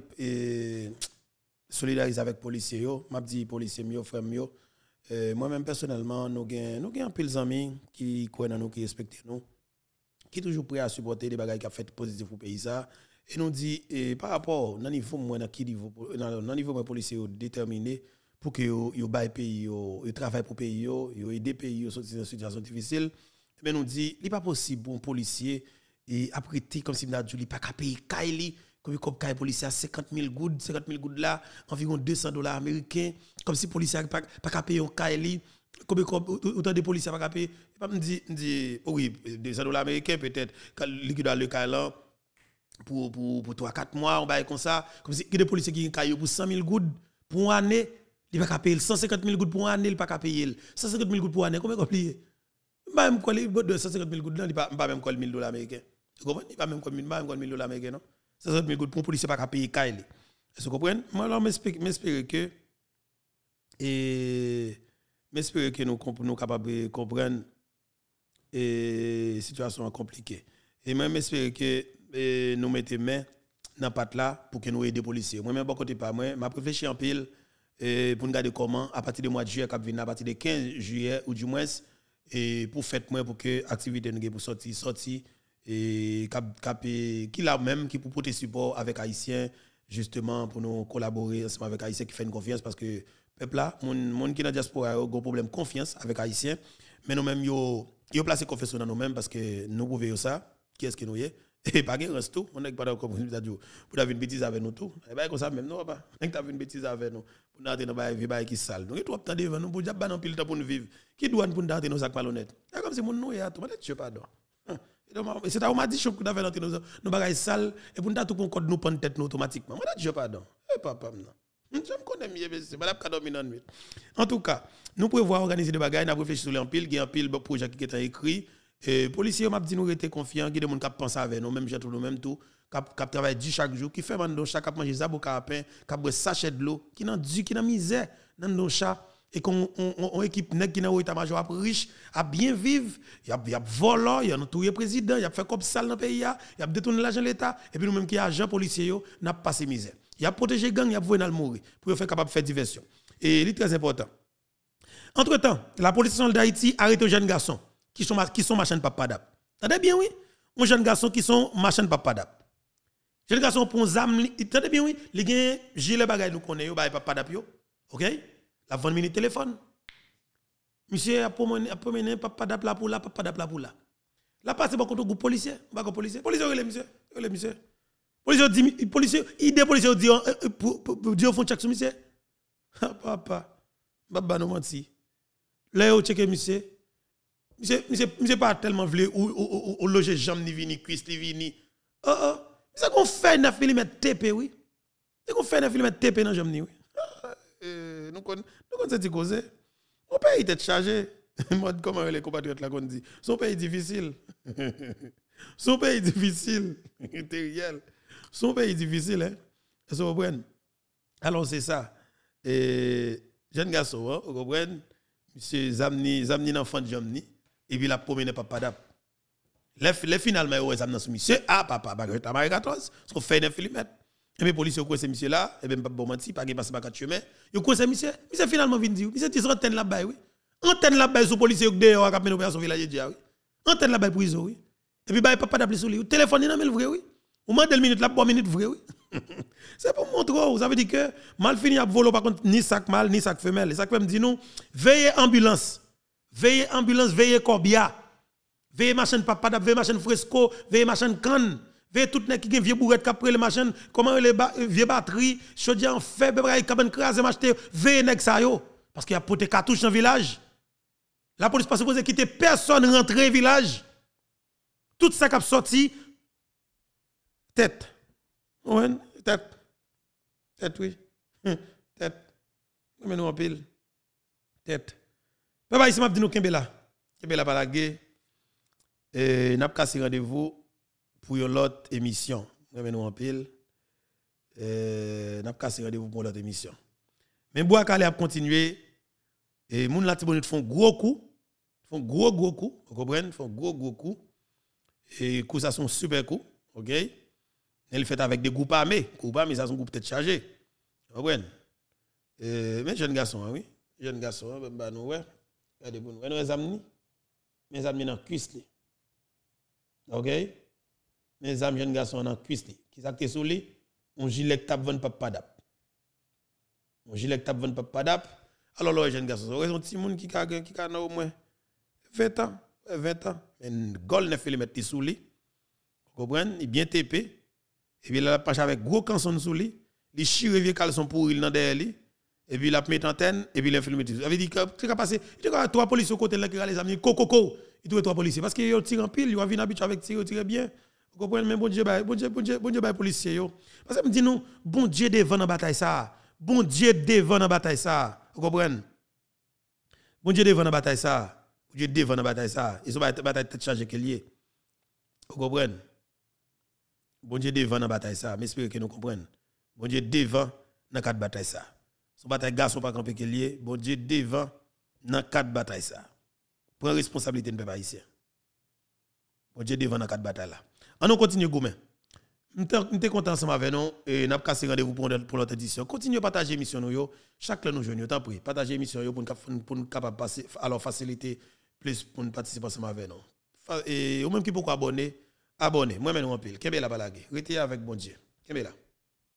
solidariser avec les policiers, je dis policiers mieux, frères mieux, euh, moi-même, personnellement, nous avons un peu d'amis qui croient en nous, qui respectent nous, qui toujours prêts à supporter des bagages qui ont fait positif pour le pays. Et nous dit, par rapport au niveau, moi, dans qui niveau, dans, niveau, moi, policier déterminé pour que yo pays, yo travail pour pays, yo aide pays, yo sortir dans situation difficile. Mais eh ben, nous dit, il n'est pas possible pour un policier et après comme si il n'a pas payé payer comme les policiers policier 50 000 gouttes, 50 000 gouttes là, environ 200 dollars américains, comme si policier pas pas payer un caille comme autant de policiers pas payer, pas me dit dit oui, 200 dollars américains peut-être liquide le caille pour pour pour 3 4 mois, on va comme ça, comme si des policiers qui caille pour 100 000 gouttes pour un année, il pas payer 150 000 gouttes pour un année, il pas payer 150 000 gouttes pour une année, comment compliqué Bah même quoi 150 000 gouttes là, il pas même quoi 1000 dollars américains. Tu comprends Pas même quoi 1000 dollars américains non 60 000 gouttes pour un policier pas payer Kyle. Est-ce que vous comprenez? Moi, alors, j'espère que. Et. m'espère que nous sommes capables de comprendre la situation compliquée. Et moi, j'espère que nous mettons main dans la là pour que nous aidions les policiers. Moi-même, bon côté pas moi, je réfléchi en pile pour regarder comment, à partir du mois de juillet, à partir du 15 juillet ou du moins, et pour faire moi pour que activité nous pour sortir, sortir et cap, cap, qui là même qui pour porter support avec haïtiens justement pour nous collaborer ensemble avec haïtiens qui fait une confiance parce que peuple là mon monde qui dans diaspora a gros problème confiance avec haïtiens mais nous même yo yo placer confiance dans nous mêmes parce que nous faire ça qui est-ce que nous est (laughs) et pas gain reste tout on n'est pas d'accord pour nous pour avoir une bêtise avec nous tout et eh ben comme ça même non pas on t'a une bêtise avec nous pour nous entrer dans bail bail qui sale donc trop temps devant nous pour nous ban pile temps pour nous vivre qui douane pour nous entrer pas honnête c'est comme si mon nous et tout je pardon c'est automatique où m'a dit nous avons dans nos bagages sales et pour nous tout qu'on code nous prendre tête automatiquement. Moi, je pardon. Eh, papa, non. Je me connais mieux, mais c'est pas dormir dans nuit. En tout cas, nous pouvons organiser des bagages, nous réfléchir sur les piles y en pile de projets qui est écrit. et policiers m'a dit nous rester confiants, qui des monde qui pense avec nous, même j'ai tout nous même tout, qui travaillent dur chaque jour, qui fait mando chaque cap manger ça abocats à cap boit sachet de l'eau, qui n'en du, qui n'en misère, dans nos chats et qu'on on, équipe qui qui pas état major riche a bien vivre y a y a volant y a le président y a fait comme ça dans le pays y a détourné l'argent de l'état et puis nous mêmes qui agents policiers yo n'a passé misère y a protégé gang y a voué dans mourir pour faire capable faire diversion et c'est très important entre-temps la police nationale d'Haïti arrête les jeunes garçons qui sont qui sont machin papadap Tendez bien oui un jeune garçon qui sont machin papadap jeune garçon pour zam tendez bien oui les gens les bagages nous connaît yo bay papadap OK la vente mini téléphone. Monsieur a promené, papa d'ap pour là, papa d'ap pour là. La passe pas contre groupe policier, pas contre policier. Policier monsieur, Les monsieur. Policier il policier, idée policier dit est hein, euh, au fond chaque monsieur. (laughs) Ah, papa, papa bah, bah, non, menti. Là au checker monsieur. Monsieur monsieur monsieur pas tellement ou ou loger jambe ni vini vini. Oh C'est oh. qu'on fait 9 mm TP oui. C'est qu'on fait 9 mm TP dans jambe ni oui nous dit ce cause. Mon pays est chargé. (laughs) Comment les compatriotes là qu'on dit Son pays difficile. (laughs) Son pays difficile. (laughs) réel Son pays difficile. Hein? Alors c'est ça. Et jeune garçon, hein? vous comprenez Monsieur Zamni, Zamni l'enfant de Jamni. Et puis la promené papa d'ap. Les finalement, monsieur. Ah, papa, 14. Ce qu'on fait, 9 mm. Et eh bien, policiers vous ces monsieur là, et eh bien, pas bon menti, pas passé pas quatre chemins. Vous connaissez monsieur, monsieur finalement vient dire, monsieur, tu seras antenne la baille, oui. Antenne la baie, sous police, vous dehors, à mener opération village, ah, oui. Antenne la bas prison, oui. Et puis, bah, papa d'appeler sur lui, téléphone, il n'a le vrai, oui. Ou moins deux minute là, trois minute vrai, oui. (laughs) C'est pour montrer, Vous oh, veut dire que mal fini à voler, par contre, ni sac mal ni sac femelle. Les sac même dit nous, veillez ambulance, veillez ambulance, veillez corbia, veillez machine papa, veillez machine fresco, veillez machine canne. Ve tout nek qui gen vieux bourrette qui prend le comment les euh, vieux je dis en fait bébé qui ben craser m'acheter ve nek sa yo parce qu'il y a pote cartouche dans village. La police pas supposée quitter personne rentrer village. Tout ça qui a sorti tête. Ouais, tête. Tête oui. (laughs) Tête. Mais nous en pile. Tête. Papa ici m'a dit nous kembe là. Kembe là pas la guerre. Et n'a pas cassé rendez-vous pour une autre émission. Nous en pile. Euh, nous avons rendez-vous pour l'autre émission. Mais Bois Calais a continué. Et les gens qui font gros coup. font gros gros coup. Vous font gros gros coup. Et coup, ça sont super coup. OK? Elle fait avec des groupes armés. Groupes ça sont peut-être chargés. Vous comprenez? Euh, mais jeunes garçons, hein, oui. Jeunes garçons, hein, ben, ben, nous, ouais. Regardez bonnes nous. Nous, Mes la OK? mes amis jeunes garçons en cuisse qui s'acte sur lui on gilet tap vendre papa dap on gilet tap vendre papa dap alors les jeunes garçons on un petit monde qui a qui a au moins 20 ans 20 ans mais gol le mettre sous lui vous comprenez il bien TP et puis il la pache avec gros canson sous lui il chire vieux caleçon pour il dans derrière lui et puis il a mis antenne et puis il a filmé tout. Ça veut dire que tu as passé, tu a trois policiers au côté là qui les amis, coco, coco. Il trouve trois policiers parce qu'ils tirent en pile, ils un habitués avec tirer, tirer bien. Vous comprenez, bon Dieu, bon Dieu, bon Dieu, bon Dieu, policier. Parce que me dit nous, bon Dieu devant la bataille ça. Bon Dieu devant la bataille ça. Vous Bon Dieu devant la bataille ça. Bon Dieu devant la bataille ça. Ils ont bataille tête chargée y est. Vous comprenez? Bon Dieu devant la bataille ça. j'espère que nous comprenions. Bon Dieu devant dans quatre batailles ça. Son bataille garçon pas camper qu'il y est. Bon Dieu devant dans quatre batailles ça. Prends responsabilité de peuple Bon Dieu devant dans quatre batailles là. Ah On continue, Goumen. On est content de avec nous et nous avons cassé rendez-vous pour, notre édition. Continuez à partager l'émission. Chaque nous vous en prie. Partagez l'émission pour nous passer, alors faciliter plus pour nous participer ensemble avec nous. Et vous même qui vous abonner, abonnez. Moi, je vous en pile. Qu'est-ce que la balague? Restez avec bon Dieu. Qu'est-ce que là?